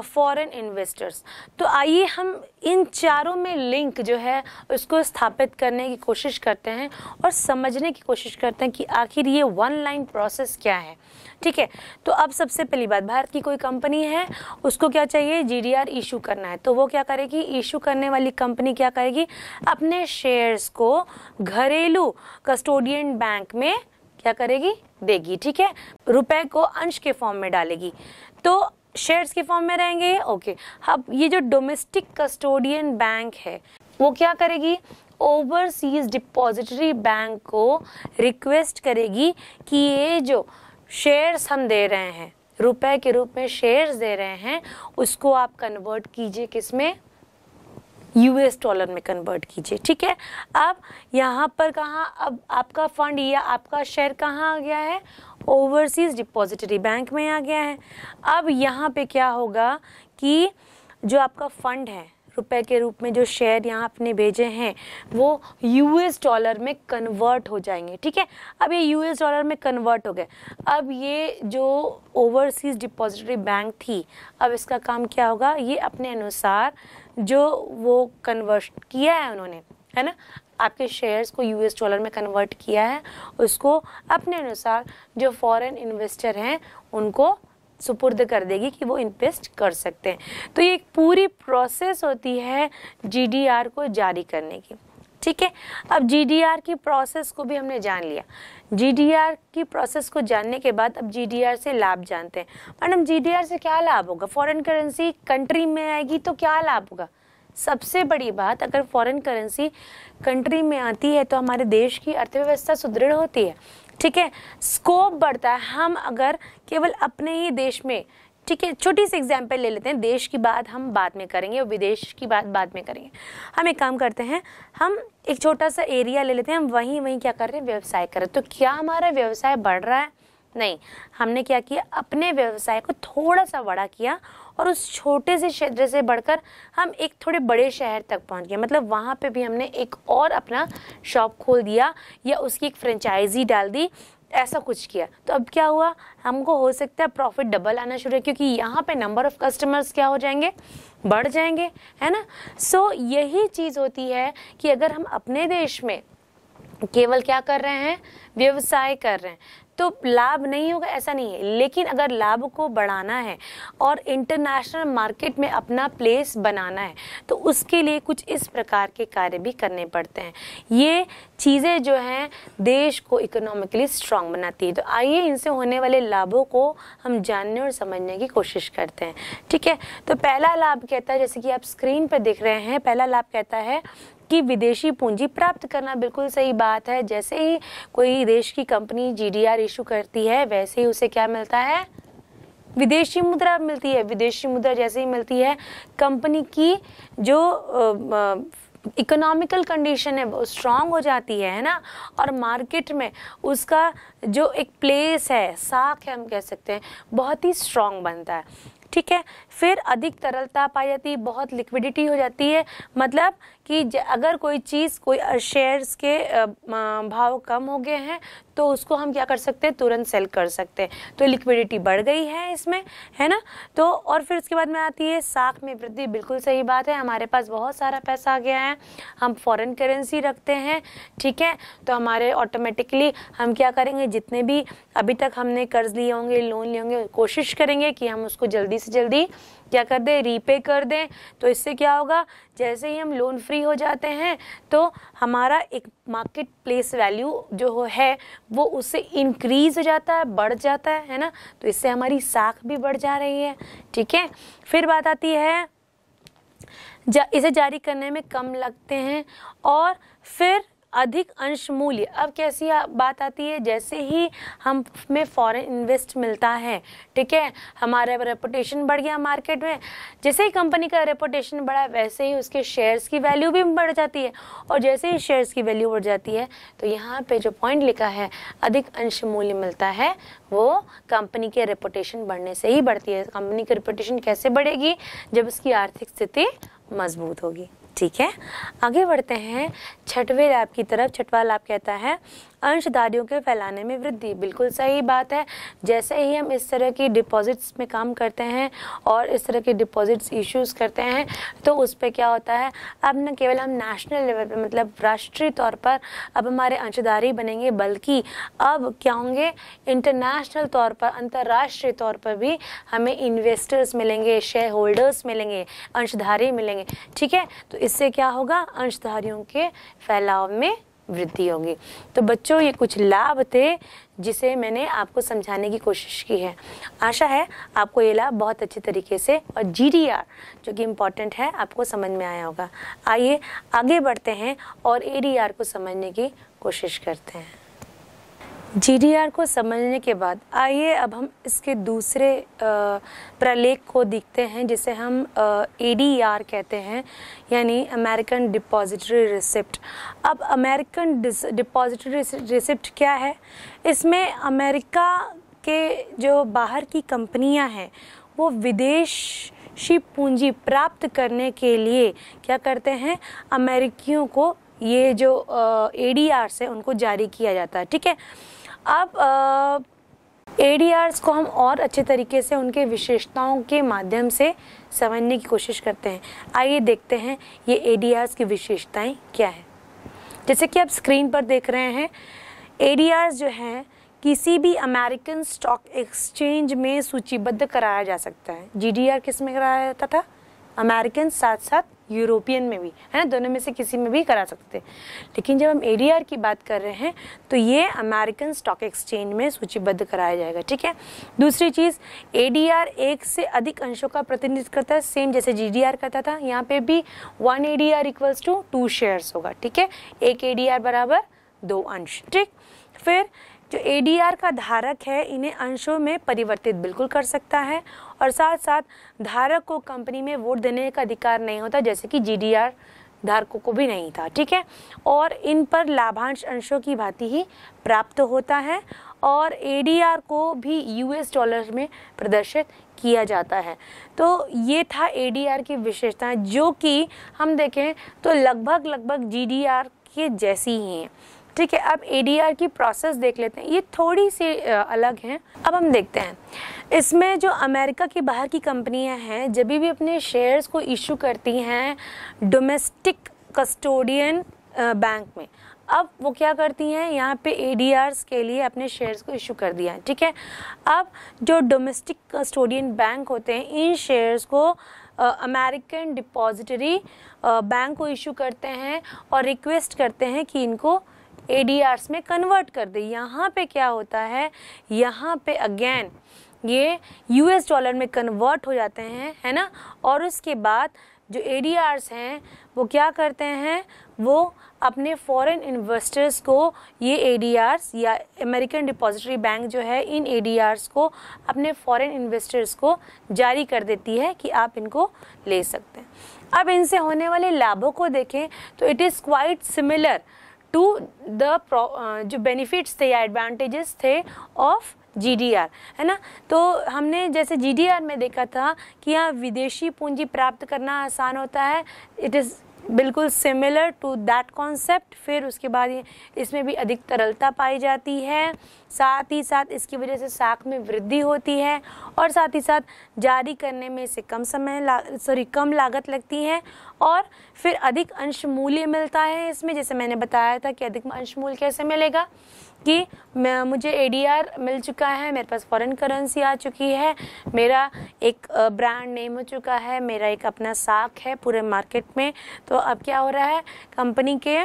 Speaker 1: फॉरेन इन्वेस्टर्स तो आइए हम इन चारों में लिंक जो है उसको स्थापित करने की कोशिश करते हैं और समझने की कोशिश करते हैं कि आखिर ये वन लाइन प्रोसेस क्या है ठीक है तो अब सबसे पहली बात भारत की कोई कंपनी है उसको क्या चाहिए जीडीआर इशू करना है तो वो क्या करेगी इशू करने वाली कंपनी क्या करेगी अपने शेयर्स को घरेलू कस्टोडियन बैंक में क्या करेगी देगी ठीक है रुपए को अंश के फॉर्म में डालेगी तो शेयर्स के फॉर्म में रहेंगे ओके अब ये जो डोमेस्टिक कस्टोडियन बैंक है वो क्या करेगी ओवरसीज डिपॉजिटरी बैंक को रिक्वेस्ट करेगी कि ये जो शेयर्स हम दे रहे हैं रुपए के रूप में शेयर्स दे रहे हैं उसको आप कन्वर्ट कीजिए किस में यूएस डॉलर में कन्वर्ट कीजिए ठीक है अब यहाँ पर कहाँ अब आपका फंड या आपका शेयर कहाँ आ गया है ओवरसीज डिपॉजिटरी बैंक में आ गया है अब यहाँ पे क्या होगा कि जो आपका फंड है रुपए के रूप में जो शेयर यहाँ आपने भेजे हैं वो यूएस डॉलर में कन्वर्ट हो जाएंगे ठीक है अब ये यूएस डॉलर में कन्वर्ट हो गए अब ये जो ओवरसीज डिपॉजिटरी बैंक थी अब इसका काम क्या होगा ये अपने अनुसार जो वो कन्वर्ट किया है उन्होंने है ना आपके शेयर्स को यूएस डॉलर में कन्वर्ट किया है उसको अपने अनुसार जो फॉरेन इन्वेस्टर हैं उनको सुपुर्द कर देगी कि वो इन्वेस्ट कर सकते हैं तो ये एक पूरी प्रोसेस होती है जीडीआर को जारी करने की ठीक है अब जीडीआर की प्रोसेस को भी हमने जान लिया जीडीआर की प्रोसेस को जानने के बाद अब जीडीआर से लाभ जानते हैं मैडम जीडीआर से क्या लाभ होगा फॉरेन करेंसी कंट्री में आएगी तो क्या लाभ होगा सबसे बड़ी बात अगर फॉरेन करेंसी कंट्री में आती है तो हमारे देश की अर्थव्यवस्था सुदृढ़ होती है ठीक है स्कोप बढ़ता है हम अगर केवल अपने ही देश में ठीक है छोटी सी एग्जाम्पल ले लेते हैं देश की बात हम बाद में करेंगे और विदेश की बात बाद में करेंगे हम एक काम करते हैं हम एक छोटा सा एरिया ले लेते हैं हम वहीं वहीं क्या कर रहे हैं व्यवसाय कर रहे हैं तो क्या हमारा व्यवसाय बढ़ रहा है नहीं हमने क्या किया अपने व्यवसाय को थोड़ा सा बड़ा किया और उस छोटे से क्षेत्र से बढ़कर हम एक थोड़े बड़े शहर तक पहुंच गए मतलब वहाँ पे भी हमने एक और अपना शॉप खोल दिया या उसकी एक फ्रेंचाइजी डाल दी ऐसा कुछ किया तो अब क्या हुआ हमको हो सकता है प्रॉफिट डबल आना शुरू है क्योंकि यहाँ पे नंबर ऑफ़ कस्टमर्स क्या हो जाएंगे बढ़ जाएंगे है ना सो so, यही चीज़ होती है कि अगर हम अपने देश में केवल क्या कर रहे हैं व्यवसाय कर रहे हैं तो लाभ नहीं होगा ऐसा नहीं है लेकिन अगर लाभ को बढ़ाना है और इंटरनेशनल मार्केट में अपना प्लेस बनाना है तो उसके लिए कुछ इस प्रकार के कार्य भी करने पड़ते हैं ये चीज़ें जो हैं देश को इकोनॉमिकली स्ट्रांग बनाती है तो आइए इनसे होने वाले लाभों को हम जानने और समझने की कोशिश करते हैं ठीक है तो पहला लाभ कहता है जैसे कि आप स्क्रीन पर देख रहे हैं पहला लाभ कहता है कि विदेशी पूंजी प्राप्त करना बिल्कुल सही बात है जैसे ही कोई देश की कंपनी जीडीआर इशू करती है वैसे ही उसे क्या मिलता है विदेशी मुद्रा मिलती है विदेशी मुद्रा जैसे ही मिलती है कंपनी की जो इकोनॉमिकल कंडीशन है वो स्ट्रांग हो जाती है है ना और मार्केट में उसका जो एक प्लेस है साख है हम कह सकते हैं बहुत ही स्ट्रांग बनता है ठीक है फिर अधिक तरलता पाई जाती है बहुत लिक्विडिटी हो जाती है मतलब कि अगर कोई चीज़ कोई शेयर्स के भाव कम हो गए हैं तो उसको हम क्या कर सकते हैं तुरंत सेल कर सकते हैं तो लिक्विडिटी बढ़ गई है इसमें है ना तो और फिर उसके बाद में आती है साख में वृद्धि बिल्कुल सही बात है हमारे पास बहुत सारा पैसा आ गया है हम फॉरेन करेंसी रखते हैं ठीक है तो हमारे ऑटोमेटिकली हम क्या करेंगे जितने भी अभी तक हमने कर्ज लिए होंगे लोन लिए होंगे कोशिश करेंगे कि हम उसको जल्दी से जल्दी क्या कर दें रीपे कर दें तो इससे क्या होगा जैसे ही हम लोन फ्री हो जाते हैं तो हमारा एक मार्केट प्लेस वैल्यू जो है वो उससे इंक्रीज हो जाता है बढ़ जाता है है ना तो इससे हमारी साख भी बढ़ जा रही है ठीक है फिर बात आती है जा, इसे जारी करने में कम लगते हैं और फिर अधिक अंश मूल्य अब कैसी बात आती है जैसे ही हम में फॉरेन इन्वेस्ट मिलता है ठीक है हमारा रेपुटेशन बढ़ गया मार्केट में जैसे ही कंपनी का रेपुटेशन बढ़ा वैसे ही उसके शेयर्स की वैल्यू भी बढ़ जाती है और जैसे ही शेयर्स की वैल्यू बढ़ जाती है तो यहाँ पे जो पॉइंट लिखा है अधिक अंश मूल्य मिलता है वो कंपनी के रेपुटेशन बढ़ने से ही बढ़ती है कंपनी की रेपुटेशन कैसे बढ़ेगी जब उसकी आर्थिक स्थिति मजबूत होगी ठीक है आगे बढ़ते हैं छठवें लैब की तरफ छठवा लैब कहता है अंशधारियों के फैलाने में वृद्धि बिल्कुल सही बात है जैसे ही हम इस तरह की डिपॉजिट्स में काम करते हैं और इस तरह के डिपॉजिट्स इश्यूज़ करते हैं तो उस पर क्या होता है अब न केवल हम नेशनल लेवल पर मतलब राष्ट्रीय तौर पर अब हमारे अंशधारी बनेंगे बल्कि अब क्या होंगे इंटरनेशनल तौर पर अंतर्राष्ट्रीय तौर पर भी हमें इन्वेस्टर्स मिलेंगे शेयर होल्डर्स मिलेंगे अंशधारी मिलेंगे ठीक है तो इससे क्या होगा अंशधारियों के फैलाव में वृद्धि होगी तो बच्चों ये कुछ लाभ थे जिसे मैंने आपको समझाने की कोशिश की है आशा है आपको ये लाभ बहुत अच्छे तरीके से और जी जो कि इम्पॉर्टेंट है आपको समझ में आया होगा आइए आगे बढ़ते हैं और ए को समझने की कोशिश करते हैं जीडीआर को समझने के बाद आइए अब हम इसके दूसरे प्रलेख को देखते हैं जिसे हम एडीआर e कहते हैं यानी अमेरिकन डिपॉजिटरी रिसिप्ट अब अमेरिकन डिपॉजिटरी रिसिप्ट क्या है इसमें अमेरिका के जो बाहर की कंपनियां हैं वो विदेश शिप पूंजी प्राप्त करने के लिए क्या करते हैं अमेरिकियों को ये जो ए डी आर से उनको जारी किया जाता है ठीक है अब ए डी को हम और अच्छे तरीके से उनके विशेषताओं के माध्यम से समझने की कोशिश करते हैं आइए देखते हैं ये ए डी की विशेषताएँ क्या है जैसे कि आप स्क्रीन पर देख रहे हैं ए डी आर्स जो हैं किसी भी अमेरिकन स्टॉक एक्सचेंज में सूचीबद्ध कराया जा सकता है जी डी आर किस में कराया जाता था अमेरिकन साथ साथ यूरोपियन में भी है ना दोनों में से किसी में भी करा सकते लेकिन जब हम ए की बात कर रहे हैं तो ये अमेरिकन स्टॉक एक्सचेंज में सूचीबद्ध कराया जाएगा ठीक है दूसरी चीज़ ए एक से अधिक अंशों का प्रतिनिधित्व करता है सेम जैसे जी करता था यहाँ पे भी one A D R equals to two shares होगा ठीक है एक ए बराबर दो अंश ठीक फिर जो ए का धारक है इन्हें अंशों में परिवर्तित बिल्कुल कर सकता है और साथ साथ धारक को कंपनी में वोट देने का अधिकार नहीं होता जैसे कि जी धारकों को भी नहीं था ठीक है और इन पर लाभांश अंशों की भांति ही प्राप्त होता है और एडीआर को भी यूएस डॉलर में प्रदर्शित किया जाता है तो ये था एडीआर की विशेषताएं जो कि हम देखें तो लगभग लगभग जीडीआर के जैसी ही हैं ठीक है अब एडीआर की प्रोसेस देख लेते हैं ये थोड़ी सी अलग है अब हम देखते हैं इसमें जो अमेरिका की बाहर की कंपनियां हैं जब भी अपने शेयर्स को इशू करती हैं डोमेस्टिक कस्टोडियन बैंक में अब वो क्या करती हैं यहाँ पे ए के लिए अपने शेयर्स को इशू कर दिया है ठीक है अब जो डोमेस्टिक कस्टोडियन बैंक होते हैं इन शेयर्स को अमेरिकन डिपॉजिटरी बैंक को इशू करते हैं और रिक्वेस्ट करते हैं कि इनको ए में कन्वर्ट कर दे यहाँ पे क्या होता है यहाँ पे अगेन ये यूएस डॉलर में कन्वर्ट हो जाते हैं है ना और उसके बाद जो ए हैं वो क्या करते हैं वो अपने फॉरेन इन्वेस्टर्स को ये ए या अमेरिकन डिपॉजिटरी बैंक जो है इन ए को अपने फॉरेन इन्वेस्टर्स को जारी कर देती है कि आप इनको ले सकते हैं अब इनसे होने वाले लाभों को देखें तो it is quite similar to the जो बेनिफिट्स थे या एडवांटेजेस थे ऑफ़ जीडीआर है ना तो हमने जैसे जीडीआर में देखा था कि यहाँ विदेशी पूंजी प्राप्त करना आसान होता है इट इज़ बिल्कुल सिमिलर टू दैट कॉन्सेप्ट फिर उसके बाद इसमें भी अधिक तरलता पाई जाती है साथ ही साथ इसकी वजह से साख में वृद्धि होती है और साथ ही साथ जारी करने में इसे कम समय सॉरी कम लागत लगती है और फिर अधिक अंश मूल्य मिलता है इसमें जैसे मैंने बताया था कि अधिक अंश मूल्य कैसे मिलेगा कि मुझे ए मिल चुका है मेरे पास फॉरेन करेंसी आ चुकी है मेरा एक ब्रांड नेम हो चुका है मेरा एक अपना साख है पूरे मार्केट में तो अब क्या हो रहा है कंपनी के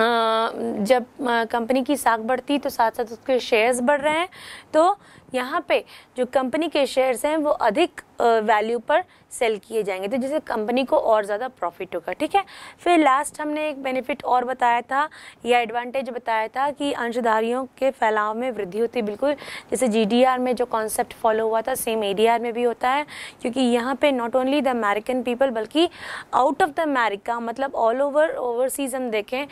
Speaker 1: जब कंपनी की साख बढ़ती तो साथ साथ उसके शेयर्स बढ़ रहे हैं तो यहाँ पे जो कंपनी के शेयर्स हैं वो अधिक वैल्यू पर सेल किए जाएंगे तो जिससे कंपनी को और ज़्यादा प्रॉफिट होगा ठीक है फिर लास्ट हमने एक बेनिफिट और बताया था या एडवांटेज बताया था कि अंशधारियों के फैलाव में वृद्धि होती है बिल्कुल जैसे जी में जो कॉन्सेप्ट फॉलो हुआ था सेम एडीआर में भी होता है क्योंकि यहाँ पर not only the American people बल्कि आउट ऑफ द अमेरिका मतलब ऑल ओवर ओवरसीज हम देखें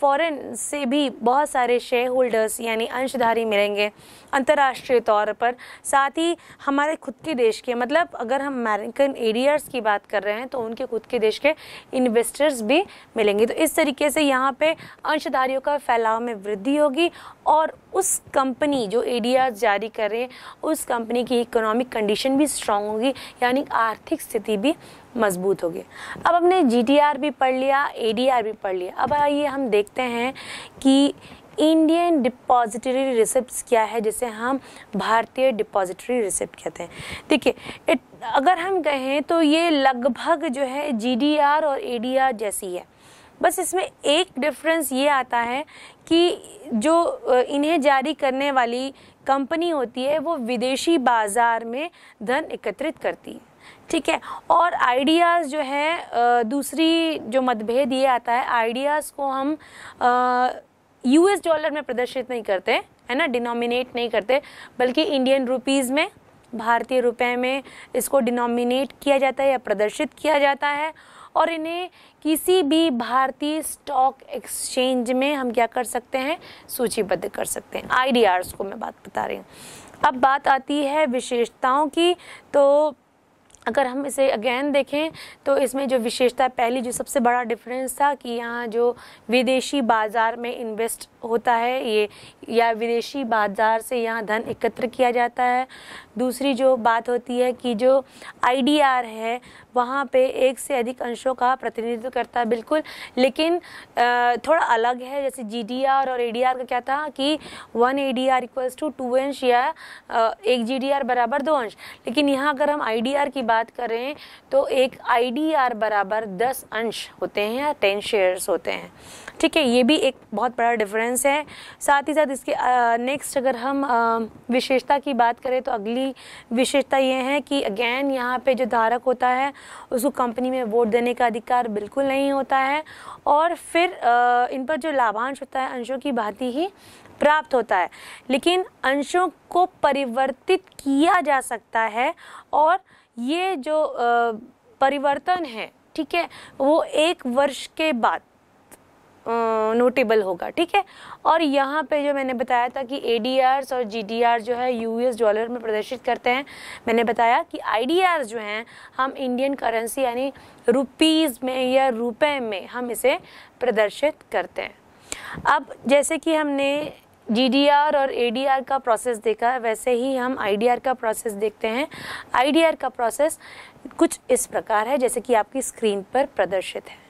Speaker 1: फ़ॉरन से भी बहुत सारे शेयर होल्डर्स यानी अंशधारी मिलेंगे अंतर्राष्ट्रीय तौर पर साथ ही हमारे खुद के देश के मतलब अगर हम अमेरिकन एरियर्स की बात कर रहे हैं तो उनके खुद के देश के इन्वेस्टर्स भी मिलेंगे तो इस तरीके से यहाँ पे अंशधारियों का फैलाव में वृद्धि होगी और उस कंपनी जो एडियाज जारी कर रहे हैं उस कंपनी की इकोनॉमिक कंडीशन भी स्ट्रांग होगी यानी आर्थिक स्थिति भी मजबूत होगी अब हमने जी भी पढ़ लिया ए भी पढ़ लिया अब आइए हम देखते हैं कि इंडियन डिपॉजिटरी रिसिप्ट क्या है जिसे हम भारतीय डिपॉजिटरी रिसिप्ट कहते हैं देखिए है अगर हम कहें तो ये लगभग जो है जीडीआर और एडीआर जैसी है बस इसमें एक डिफरेंस ये आता है कि जो इन्हें जारी करने वाली कंपनी होती है वो विदेशी बाज़ार में धन एकत्रित करती है ठीक है और आइडियाज़ जो है दूसरी जो मतभेद ये आता है आइडियाज़ को हम आ, यूएस डॉलर में प्रदर्शित नहीं करते है ना डिनोमिनेट नहीं करते बल्कि इंडियन रुपीज़ में भारतीय रुपए में इसको डिनोमिनेट किया जाता है या प्रदर्शित किया जाता है और इन्हें किसी भी भारतीय स्टॉक एक्सचेंज में हम क्या कर सकते हैं सूचीबद्ध कर सकते हैं आई को मैं बात बता रही हूँ अब बात आती है विशेषताओं की तो अगर हम इसे अगेन देखें तो इसमें जो विशेषता पहली जो सबसे बड़ा डिफरेंस था कि यहाँ जो विदेशी बाज़ार में इन्वेस्ट होता है ये या विदेशी बाज़ार से यहाँ धन एकत्र किया जाता है दूसरी जो बात होती है कि जो आई है वहाँ पे एक से अधिक अंशों का प्रतिनिधित्व करता है बिल्कुल लेकिन थोड़ा अलग है जैसे जी और ए का क्या था कि one A D R equals to two अंश या एक जी डी आर बराबर दो अंश लेकिन यहाँ अगर हम आई डी आर की बात करें तो एक आई डी आर बराबर दस अंश होते हैं या टेन शेयर्स होते हैं ठीक है ये भी एक बहुत बड़ा डिफरेंस है साथ ही साथ इसके नेक्स्ट अगर हम विशेषता की बात करें तो अगली विशेषता ये है कि अगेन यहाँ पे जो धारक होता है उसको कंपनी में वोट देने का अधिकार बिल्कुल नहीं होता है और फिर इन पर जो लाभांश होता है अंशों की भांति ही प्राप्त होता है लेकिन अंशों को परिवर्तित किया जा सकता है और ये जो परिवर्तन है ठीक है वो एक वर्ष के बाद नोटेबल होगा ठीक है और यहाँ पे जो मैंने बताया था कि ए और जी जो है यूएस डॉलर में प्रदर्शित करते हैं मैंने बताया कि आई जो हैं हम इंडियन करेंसी यानी रुपीज़ में या रुपए में हम इसे प्रदर्शित करते हैं अब जैसे कि हमने जी और ए का प्रोसेस देखा वैसे ही हम आई का प्रोसेस देखते हैं आई का प्रोसेस कुछ इस प्रकार है जैसे कि आपकी स्क्रीन पर प्रदर्शित है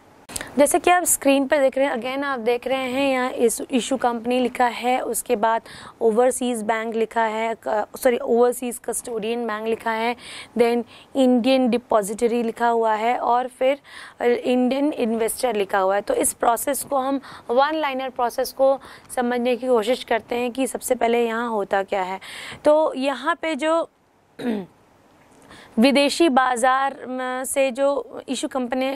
Speaker 1: जैसे कि आप स्क्रीन पर देख रहे हैं अगेन आप देख रहे हैं यहाँ इशू कंपनी लिखा है उसके बाद ओवरसीज़ बैंक लिखा है सॉरी ओवरसीज़ कस्टोडियन बैंक लिखा है देन इंडियन डिपॉजिटरी लिखा हुआ है और फिर इंडियन इन्वेस्टर लिखा हुआ है तो इस प्रोसेस को हम वन लाइनर प्रोसेस को समझने की कोशिश करते हैं कि सबसे पहले यहाँ होता क्या है तो यहाँ पे जो (clears throat) विदेशी बाज़ार से जो इशू कंपनी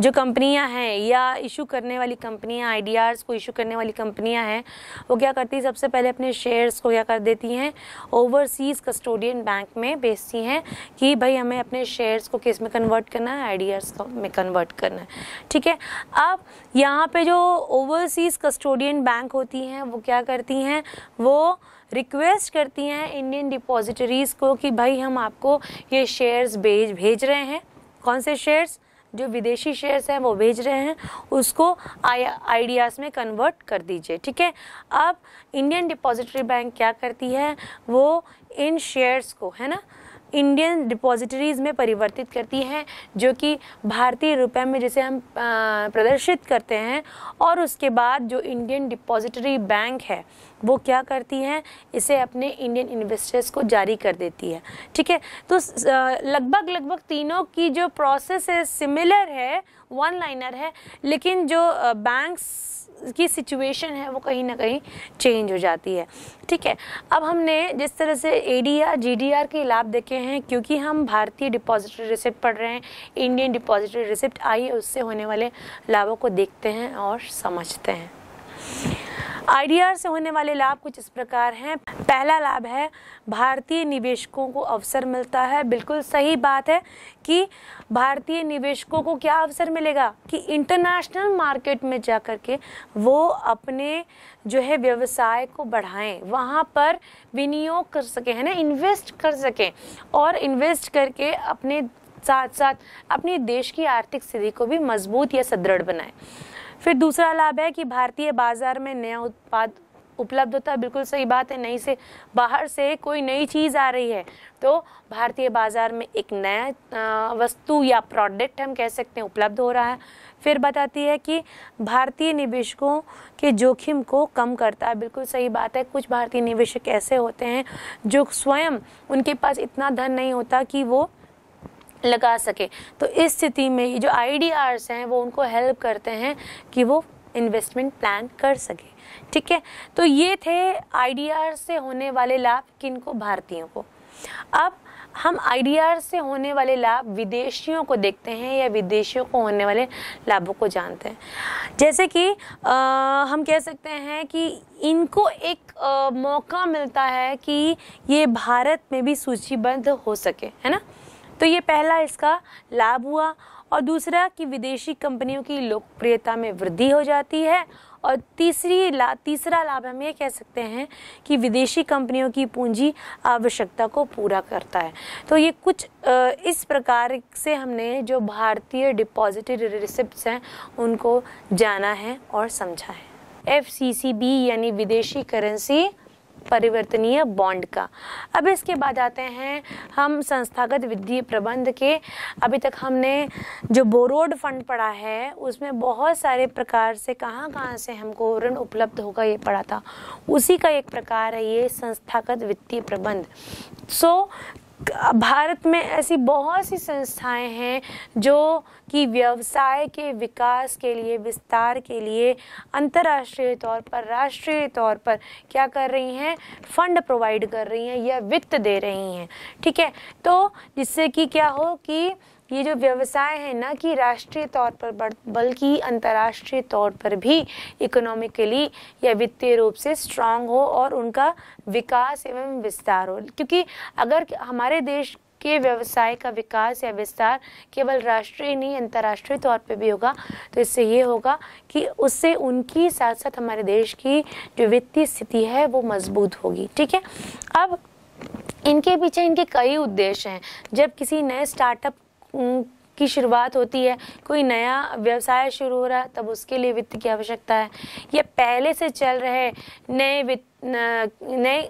Speaker 1: जो कंपनियां हैं या इशू करने वाली कंपनियां आईडीआरस को इशू करने वाली कंपनियां हैं वो क्या करती हैं सबसे पहले अपने शेयर्स को क्या कर देती हैं ओवरसीज़ कस्टोडियन बैंक में बेचती हैं कि भाई हमें अपने शेयर्स को किस में कन्वर्ट करना है आई को में कन्वर्ट करना है ठीक है अब यहाँ पे जो ओवरसीज़ कस्टोडियन बैंक होती हैं वो क्या करती हैं वो रिक्वेस्ट करती हैं इंडियन डिपॉजिटरीज़ को कि भाई हम आपको ये शेयर्स भेज भेज रहे हैं कौन से शेयर्स जो विदेशी शेयर्स हैं वो भेज रहे हैं उसको आइडियाज़ में कन्वर्ट कर दीजिए ठीक है अब इंडियन डिपॉजिटरी बैंक क्या करती है वो इन शेयर्स को है ना इंडियन डिपॉजिटरीज़ में परिवर्तित करती है जो कि भारतीय रुपए में जिसे हम प्रदर्शित करते हैं और उसके बाद जो इंडियन डिपॉजिटरी बैंक है वो क्या करती हैं इसे अपने इंडियन इन्वेस्टर्स को जारी कर देती है ठीक है तो लगभग लगभग तीनों की जो प्रोसेस है सिमिलर है वन लाइनर है लेकिन जो बैंक्स की सिचुएशन है वो कहीं ना कहीं चेंज हो जाती है ठीक है अब हमने जिस तरह से A D R G D R के लाभ देखे हैं क्योंकि हम भारतीय डिपॉजिटरी रिसिप्ट पढ़ रहे हैं इंडियन डिपॉजिटरी रिसिप्ट आई उससे होने वाले लाभों को देखते हैं और समझते हैं आईडीआर से होने वाले लाभ कुछ इस प्रकार हैं पहला लाभ है भारतीय निवेशकों को अवसर मिलता है बिल्कुल सही बात है कि भारतीय निवेशकों को क्या अवसर मिलेगा कि इंटरनेशनल मार्केट में जा कर के वो अपने जो है व्यवसाय को बढ़ाएं वहाँ पर विनियोग कर सकें है ना इन्वेस्ट कर सकें और इन्वेस्ट करके अपने साथ साथ अपने देश की आर्थिक स्थिति को भी मजबूत या सुदृढ़ बनाएं फिर दूसरा लाभ है कि भारतीय बाजार में नया उत्पाद उपलब्ध होता है बिल्कुल सही बात है नई से बाहर से कोई नई चीज़ आ रही है तो भारतीय बाज़ार में एक नया वस्तु या प्रोडक्ट हम कह सकते हैं उपलब्ध हो रहा है फिर बताती है कि भारतीय निवेशकों के जोखिम को कम करता है बिल्कुल सही बात है कुछ भारतीय निवेशक ऐसे होते हैं जो स्वयं उनके पास इतना धन नहीं होता कि वो लगा सके तो इस स्थिति में ये जो आई हैं वो उनको हेल्प करते हैं कि वो इन्वेस्टमेंट प्लान कर सके ठीक है तो ये थे आई से होने वाले लाभ किनको भारतीयों को अब हम आई से होने वाले लाभ विदेशियों को देखते हैं या विदेशियों को होने वाले लाभों को जानते हैं जैसे कि आ, हम कह सकते हैं कि इनको एक आ, मौका मिलता है कि ये भारत में भी सूचीबद्ध हो सके है ना तो ये पहला इसका लाभ हुआ और दूसरा कि विदेशी कंपनियों की लोकप्रियता में वृद्धि हो जाती है और तीसरी ला तीसरा लाभ हम ये कह सकते हैं कि विदेशी कंपनियों की पूंजी आवश्यकता को पूरा करता है तो ये कुछ इस प्रकार से हमने जो भारतीय डिपॉजिटरी रिसिप्ट हैं उनको जाना है और समझा है एफ यानी विदेशी करेंसी परिवर्तनीय बॉन्ड का अब इसके बाद आते हैं हम संस्थागत वित्तीय प्रबंध के अभी तक हमने जो बोरोड फंड पढ़ा है उसमें बहुत सारे प्रकार से कहाँ कहाँ से हमको ऋण उपलब्ध होगा ये पढ़ा था उसी का एक प्रकार है ये संस्थागत वित्तीय प्रबंध सो so, भारत में ऐसी बहुत सी संस्थाएं हैं जो कि व्यवसाय के विकास के लिए विस्तार के लिए अंतर्राष्ट्रीय तौर पर राष्ट्रीय तौर पर क्या कर रही हैं फंड प्रोवाइड कर रही हैं या वित्त दे रही हैं ठीक है तो जिससे कि क्या हो कि ये जो व्यवसाय है ना कि राष्ट्रीय तौर पर बल्कि अंतर्राष्ट्रीय तौर पर भी इकोनॉमिकली या वित्तीय रूप से स्ट्रांग हो और उनका विकास एवं विस्तार हो क्योंकि अगर हमारे देश के व्यवसाय का विकास या विस्तार केवल राष्ट्रीय नहीं अंतर्राष्ट्रीय तौर पे भी होगा तो इससे ये होगा कि उससे उनकी साथ साथ हमारे देश की जो वित्तीय स्थिति है वो मजबूत होगी ठीक है अब इनके पीछे इनके कई उद्देश्य हैं जब किसी नए स्टार्टअप की शुरुआत होती है कोई नया व्यवसाय शुरू हो रहा है तब उसके लिए वित्त की आवश्यकता है या पहले से चल रहे नए वित्त नए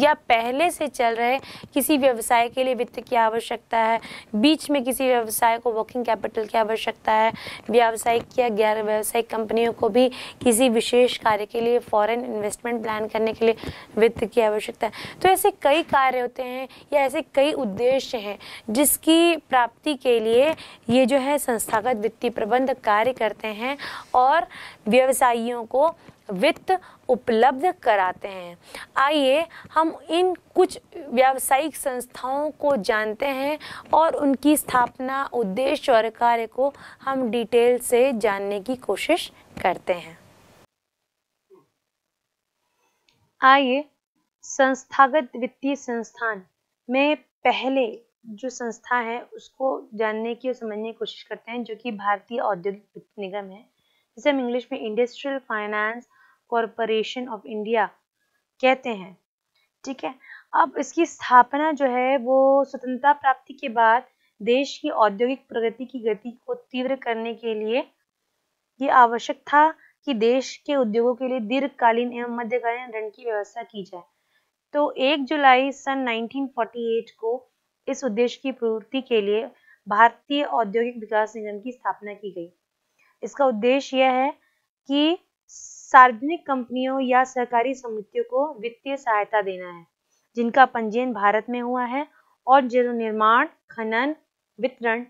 Speaker 1: या पहले से चल रहे किसी व्यवसाय के लिए वित्त की आवश्यकता है बीच में किसी व्यवसाय को वर्किंग कैपिटल की आवश्यकता है व्यावसायिक या गैर व्यावसायिक कंपनियों को भी किसी विशेष कार्य के लिए फॉरेन इन्वेस्टमेंट प्लान करने के लिए वित्त की आवश्यकता है तो ऐसे कई कार्य होते हैं या ऐसे कई उद्देश्य हैं जिसकी प्राप्ति के लिए ये जो है संस्थागत वित्तीय प्रबंध कार्य करते हैं और व्यवसायियों को वित्त उपलब्ध कराते हैं आइए हम इन कुछ व्यावसायिक संस्थाओं को जानते हैं और उनकी स्थापना उद्देश्य और कार्य को हम डिटेल से जानने की कोशिश करते हैं आइए संस्थागत वित्तीय संस्थान में पहले जो संस्था है उसको जानने की और समझने की कोशिश करते हैं जो कि भारतीय औद्योगिक वित्त निगम है जिसे हम इंग्लिश में industrial finance corporation of India कहते हैं ठीक है अब इसकी स्थापना जो है वो स्वतंत्रता प्राप्ति के बाद देश की औद्योगिक प्रगति की गति को तीव्र करने के लिए ये आवश्यक था कि देश के उद्योगों के लिए दीर्घकालीन एवं मध्यकालीन ऋण की व्यवस्था की जाए तो 1 जुलाई सन 1948 को इस उद्देश्य की पूर्ति के लिए भारतीय औद्योगिक विकास निगम की स्थापना की गई इसका उद्देश्य यह है कि सार्वजनिक कंपनियों या सहकारी समितियों को वित्तीय सहायता देना है जिनका पंजीयन भारत में हुआ है और जो निर्माण खनन वितरण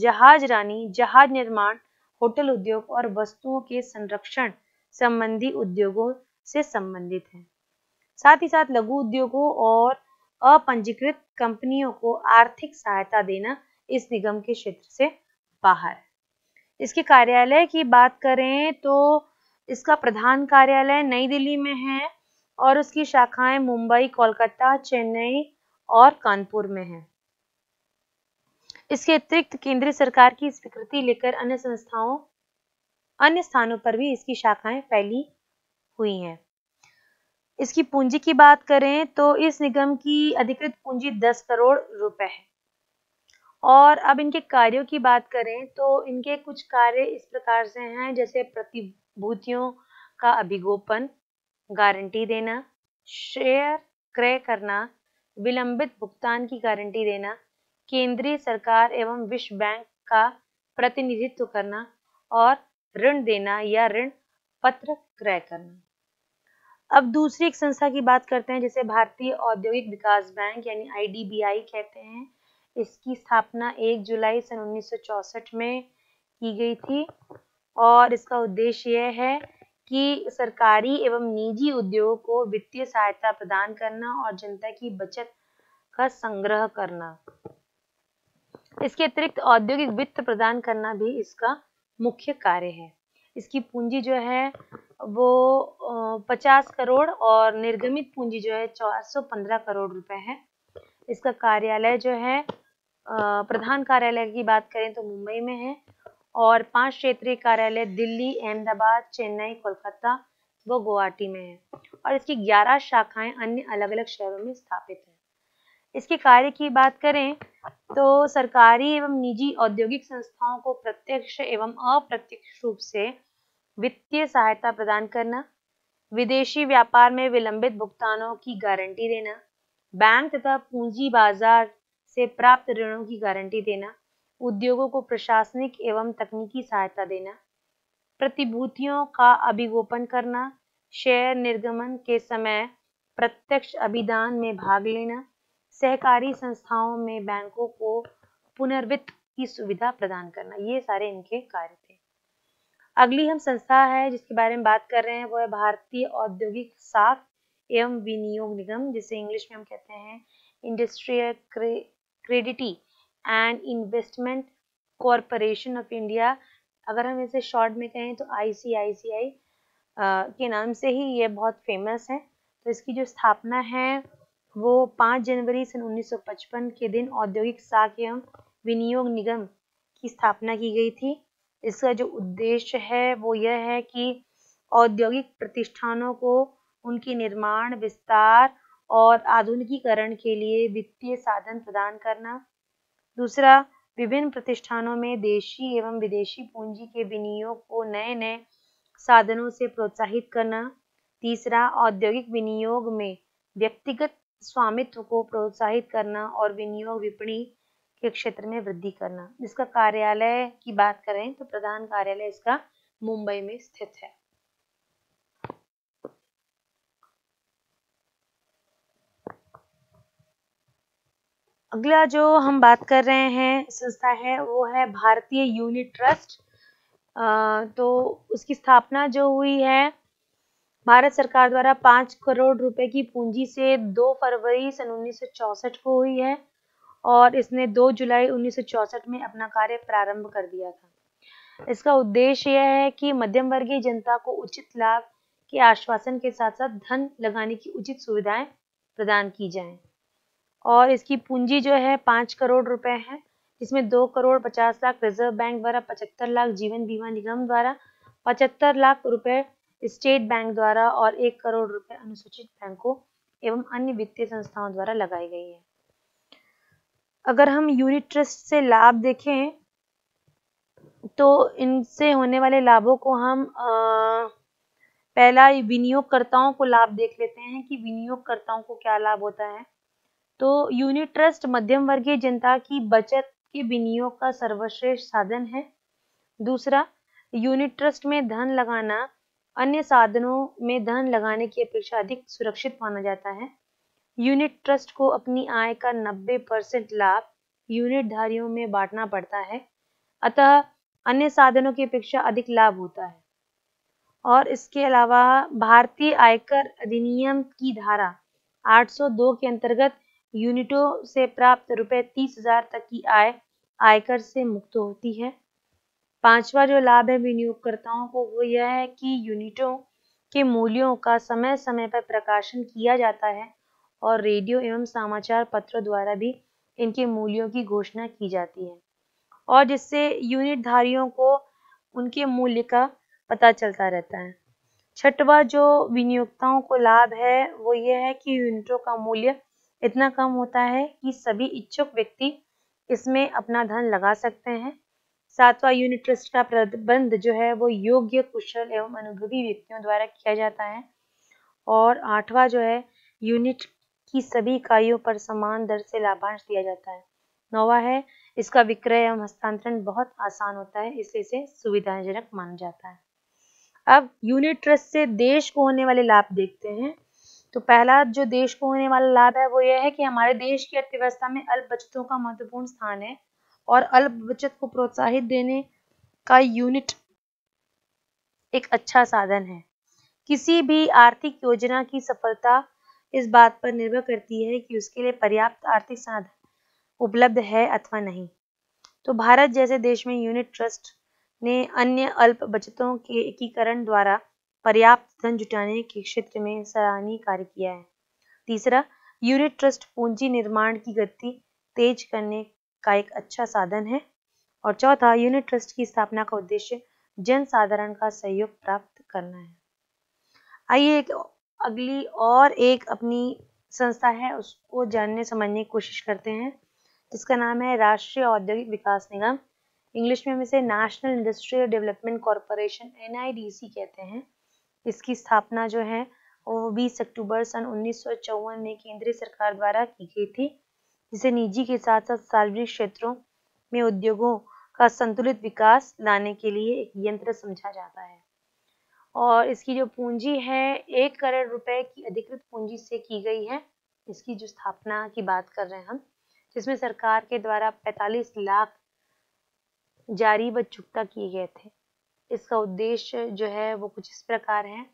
Speaker 1: जहाज रानी जहाज निर्माण होटल उद्योग और वस्तुओं के संरक्षण संबंधी उद्योगों से संबंधित है साथ ही साथ लघु उद्योगों और अपंजीकृत कंपनियों को आर्थिक सहायता देना इस निगम के क्षेत्र से बाहर है इसके कार्यालय की बात करें तो इसका प्रधान कार्यालय नई दिल्ली में है और उसकी शाखाएं मुंबई कोलकाता चेन्नई और कानपुर में है इसके अतिरिक्त केंद्र सरकार की स्वीकृति लेकर अन्य संस्थाओं अन्य स्थानों पर भी इसकी शाखाएं फैली हुई हैं इसकी पूंजी की बात करें तो इस निगम की अधिकृत पूंजी 10 करोड़ रुपए है और अब इनके कार्यों की बात करें तो इनके कुछ कार्य इस प्रकार से हैं जैसे प्रतिभूतियों का अभिगोपन गारंटी देना शेयर क्रय करना विलंबित भुगतान की गारंटी देना केंद्रीय सरकार एवं विश्व बैंक का प्रतिनिधित्व करना और ऋण देना या ऋण पत्र क्रय करना अब दूसरी एक संस्था की बात करते हैं जिसे भारतीय औद्योगिक विकास बैंक यानी आईडीबीआई कहते हैं इसकी स्थापना 1 जुलाई सन 1964 में की गई थी और इसका उद्देश्य यह है कि सरकारी एवं निजी उद्योग को वित्तीय सहायता प्रदान करना और जनता की बचत का संग्रह करना इसके अतिरिक्त औद्योगिक वित्त प्रदान करना भी इसका मुख्य कार्य है इसकी पूंजी जो है वो पचास करोड़ और निर्गमित पूंजी जो है 415 पंद्रह करोड़ रुपए है इसका कार्यालय जो है प्रधान कार्यालय की बात करें तो मुंबई में है और पांच क्षेत्रीय कार्यालय दिल्ली अहमदाबाद चेन्नई कोलकाता व गुवाहाटी में है और इसकी 11 शाखाएं अन्य अलग अलग शहरों में स्थापित हैं इसके कार्य की बात करें तो सरकारी एवं निजी औद्योगिक संस्थाओं को प्रत्यक्ष एवं अप्रत्यक्ष रूप से वित्तीय सहायता प्रदान करना विदेशी व्यापार में विलंबित भुगतानों की गारंटी देना बैंक तथा पूंजी बाजार से प्राप्त ऋणों की गारंटी देना उद्योगों को प्रशासनिक एवं तकनीकी सहायता देना प्रतिभूतियों का अभिगोपन करना शेयर निर्गमन के समय प्रत्यक्ष अभिदान में भाग लेना सहकारी संस्थाओं में बैंकों को पुनर्वित्त की सुविधा प्रदान करना ये सारे इनके कार्य थे अगली हम संस्था है जिसके बारे में बात कर रहे हैं वो है भारतीय औद्योगिक साख एवं विनियोग निगम जिसे इंग्लिश में हम कहते हैं industrial credit and investment corporation of India अगर हम इसे शॉर्ट में कहें तो आईसीआईसीआई के नाम से ही ये बहुत फेमस है तो इसकी जो स्थापना है वो 5 जनवरी सन 1955 के दिन औद्योगिक साख एवं विनियोग निगम की स्थापना की गई थी इसका जो उद्देश्य है वो यह है कि औद्योगिक प्रतिष्ठानों को उनके निर्माण विस्तार और आधुनिकीकरण के लिए वित्तीय साधन प्रदान करना दूसरा विभिन्न प्रतिष्ठानों में देशी एवं विदेशी पूंजी के विनियोग को नए नए साधनों से प्रोत्साहित करना तीसरा औद्योगिक विनियोग में व्यक्तिगत स्वामित्व को प्रोत्साहित करना और विनियोग विपणी के क्षेत्र में वृद्धि करना जिसका कार्यालय की बात करें तो प्रधान कार्यालय इसका मुंबई में स्थित है अगला जो हम बात कर रहे हैं संस्था है वो है भारतीय यूनिट ट्रस्ट तो उसकी स्थापना जो हुई है भारत सरकार द्वारा पाँच करोड़ रुपए की पूंजी से दो फरवरी सन उन्नीस को हुई है और इसने दो जुलाई उन्नीस में अपना कार्य प्रारंभ कर दिया था इसका उद्देश्य यह है कि मध्यम वर्गीय जनता को उचित लाभ के आश्वासन के साथ साथ धन लगाने की उचित सुविधाएं प्रदान की जाएं। और इसकी पूंजी जो है पाँच करोड़ रुपए है जिसमें दो करोड़ पचास लाख रिजर्व बैंक द्वारा पचहत्तर लाख जीवन बीमा निगम द्वारा पचहत्तर लाख रुपए स्टेट बैंक द्वारा और एक करोड़ रुपए अनुसूचित बैंकों एवं अन्य वित्तीय संस्थाओं द्वारा लगाई गई है अगर हम यूनिट ट्रस्ट से लाभ देखें तो इनसे होने वाले लाभों को हम आ, पहला विनियोगकर्ताओं को लाभ देख लेते हैं कि विनियोगकर्ताओं को क्या लाभ होता है तो यूनिट ट्रस्ट मध्यम वर्गीय जनता की बचत के विनियोग का सर्वश्रेष्ठ साधन है दूसरा यूनिट ट्रस्ट में धन लगाना अन्य साधनों में धन लगाने की अपेक्षा अधिक सुरक्षित माना जाता है यूनिट ट्रस्ट को अपनी आय का 90 परसेंट लाभ यूनिट धारियों में बांटना पड़ता है अतः अन्य साधनों की अपेक्षा अधिक लाभ होता है और इसके अलावा भारतीय आयकर अधिनियम की धारा 802 के अंतर्गत यूनिटों से प्राप्त रुपए तीस हजार तक की आय आयकर से मुक्त होती है पांचवा जो लाभ है विनियोगकर्ताओं को वो यह है कि यूनिटों के मूल्यों का समय समय पर प्रकाशन किया जाता है और रेडियो एवं समाचार पत्रों द्वारा भी इनके मूल्यों की घोषणा की जाती है और जिससे यूनिट धारियों को उनके मूल्य का पता चलता रहता है छठवा जो विनियोक्ताओं को लाभ है वो ये है कि यूनिटों का मूल्य इतना कम होता है कि सभी इच्छुक व्यक्ति इसमें अपना धन लगा सकते हैं सातवां यूनिट ट्रस्ट का प्रबंध जो है वो योग्य कुशल एवं अनुभवी व्यक्तियों द्वारा किया जाता है और आठवां जो है यूनिट की सभी इकाइयों पर समान दर से लाभांश दिया जाता है नौवा है इसका विक्रय एवं हस्तांतरण बहुत आसान होता है इसलिए इसे सुविधाजनक माना जाता है अब यूनिट ट्रस्ट से देश को होने वाले लाभ देखते हैं तो पहला जो देश को होने वाला लाभ है वो ये है कि हमारे देश की अर्थव्यवस्था में अल्प बचतों का महत्वपूर्ण स्थान है और अल्प बचत को प्रोत्साहित देने का यूनिट एक अच्छा साधन है किसी भी आर्थिक योजना की सफलता इस बात पर निर्भर करती है कि उसके लिए पर्याप्त आर्थिक साधन उपलब्ध है अथवा नहीं तो भारत जैसे देश में यूनिट ट्रस्ट ने अन्य अल्प बचतों के एकीकरण द्वारा पर्याप्त धन जुटाने के क्षेत्र में सराहनीय कार्य किया है तीसरा यूनिट ट्रस्ट पूंजी निर्माण की गति तेज करने का एक अच्छा साधन है और चौथा यूनिट ट्रस्ट की स्थापना का उद्देश्य जन साधारण का सहयोग प्राप्त करना है आइए एक अगली और एक अपनी संस्था है उसको जानने समझने की कोशिश करते हैं जिसका नाम है राष्ट्रीय औद्योगिक विकास निगम इंग्लिश में हम इसे नेशनल इंडस्ट्रियल डेवलपमेंट कॉरपोरेशन एन कहते हैं इसकी स्थापना जो है वो 20 अक्टूबर सन उन्नीस में केंद्रीय सरकार द्वारा की गई थी जिसे निजी के साथ साथ सार्वजनिक क्षेत्रों में उद्योगों का संतुलित विकास लाने के लिए एक यंत्र समझा जाता है और इसकी जो पूंजी है एक करोड़ रुपए की अधिकृत पूंजी से की गई है इसकी जो स्थापना की बात कर रहे हैं हम जिसमें सरकार के द्वारा 45 लाख जारी व चुकता किए गए थे इसका उद्देश्य जो है वो कुछ इस प्रकार है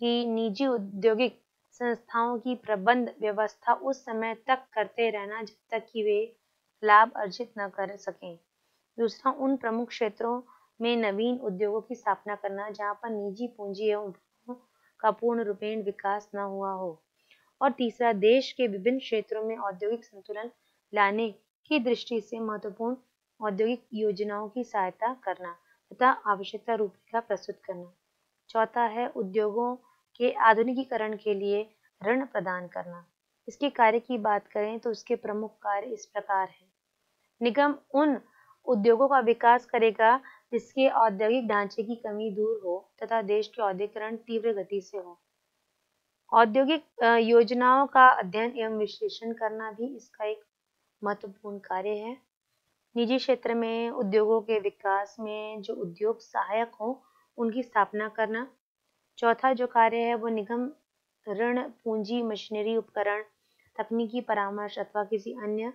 Speaker 1: कि निजी औद्योगिक संस्थाओं की प्रबंध व्यवस्था उस समय तक करते रहना जब तक कि वे लाभ अर्जित न कर सकें दूसरा उन प्रमुख क्षेत्रों में नवीन उद्योगों की स्थापना करना जहाँ पर निजी पूंजी एवं का पूर्ण रूपेण विकास न हुआ हो और तीसरा देश के विभिन्न क्षेत्रों में औद्योगिक संतुलन लाने की दृष्टि से महत्वपूर्ण औद्योगिक योजनाओं की सहायता करना तथा आवश्यकता रूपरेखा प्रस्तुत करना चौथा है उद्योगों के आधुनिकीकरण के लिए ऋण प्रदान करना इसके कार्य की बात करें तो उसके प्रमुख कार्य इस प्रकार है निगम उन उद्योगों का विकास करेगा जिसके औद्योगिक ढांचे की कमी दूर हो तथा देश के औद्योगिकरण तीव्र गति से हो औद्योगिक योजनाओं का अध्ययन एवं विश्लेषण करना भी इसका एक महत्वपूर्ण कार्य है निजी क्षेत्र में उद्योगों के विकास में जो उद्योग सहायक हों उनकी स्थापना करना चौथा जो कार्य है वो निगम ऋण पूंजी मशीनरी उपकरण तकनीकी परामर्श अथवा किसी अन्य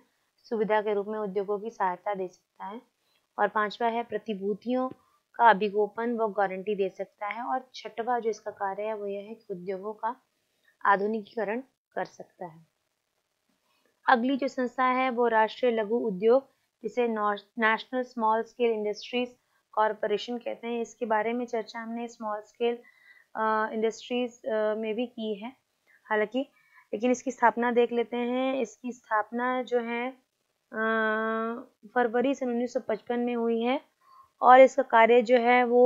Speaker 1: सुविधा के रूप में उद्योगों की सहायता दे सकता है और पांचवा है प्रतिभूतियों का अभिगोपन व गारंटी दे सकता है और छठवा जो इसका कार्य है वो यह है कि उद्योगों का आधुनिकीकरण कर सकता है अगली जो संस्था है वो राष्ट्रीय लघु उद्योग इसे national small scale industries corporation कहते हैं इसके बारे में चर्चा हमने स्मॉल स्केल इंडस्ट्रीज में भी की है हालांकि लेकिन इसकी स्थापना देख लेते हैं इसकी स्थापना जो है फरवरी सन उन्नीस में हुई है और इसका कार्य जो है वो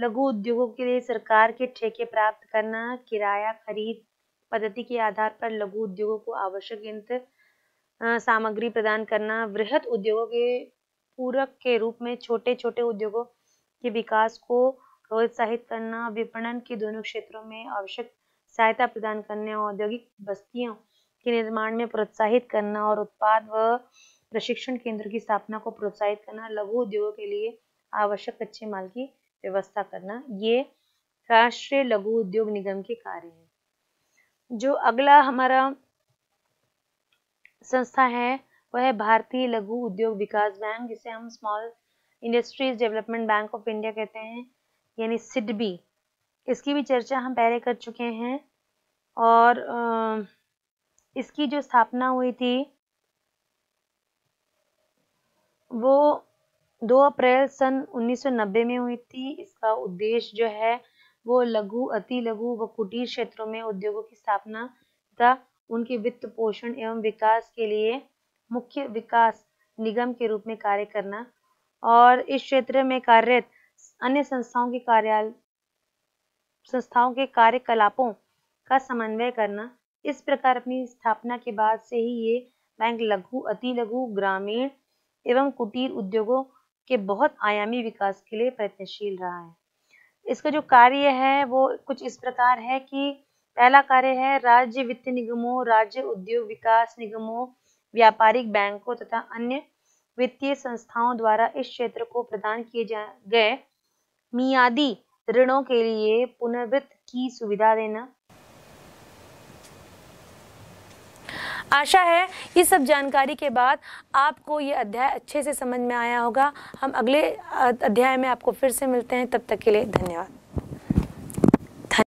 Speaker 1: लघु उद्योगों के लिए सरकार के ठेके प्राप्त करना किराया खरीद पद्धति के आधार पर लघु उद्योगों को आवश्यक यंत्र सामग्री प्रदान करना वृहत उद्योगों के पूरक के रूप में छोटे छोटे उद्योगों के विकास को प्रोत्साहित करना विपणन के दोनों क्षेत्रों में आवश्यक सहायता प्रदान करने और औद्योगिक बस्तियों के निर्माण में प्रोत्साहित करना और उत्पाद व प्रशिक्षण केंद्र की स्थापना को प्रोत्साहित करना लघु उद्योगों के लिए आवश्यक कच्चे माल की व्यवस्था करना ये राष्ट्रीय लघु उद्योग निगम के कार्य हैं जो अगला हमारा संस्था है वह है भारतीय लघु उद्योग विकास बैंक जिसे हम small industries development bank of India कहते हैं यानी सिडबी इसकी भी चर्चा हम पहले कर चुके हैं और इसकी जो स्थापना हुई थी वो 2 अप्रैल सन 1990 में हुई थी इसका उद्देश्य जो है वो लघु अति लघु व कुटीर क्षेत्रों में उद्योगों की स्थापना तथा उनके वित्त पोषण एवं विकास के लिए मुख्य विकास निगम के रूप में कार्य करना और इस क्षेत्र में कार्यरत अन्य संस्थाओं के कार्यालय संस्थाओं के कार्यकलापों का समन्वय करना इस प्रकार अपनी स्थापना के बाद से ही ये बैंक लघु अति लघु ग्रामीण एवं कुटीर उद्योगों के बहुत आयामी विकास के लिए प्रयत्नशील रहा है इसका जो कार्य है वो कुछ इस प्रकार है कि पहला कार्य है राज्य वित्त निगमों राज्य उद्योग विकास निगमों व्यापारिक बैंकों तथा अन्य वित्तीय संस्थाओं द्वारा इस क्षेत्र को प्रदान किए गए मियादी ऋणों के लिए पुनर्वृत्त की सुविधा देना आशा है इस सब जानकारी के बाद आपको ये अध्याय अच्छे से समझ में आया होगा हम अगले अध्याय में आपको फिर से मिलते हैं तब तक के लिए धन्यवाद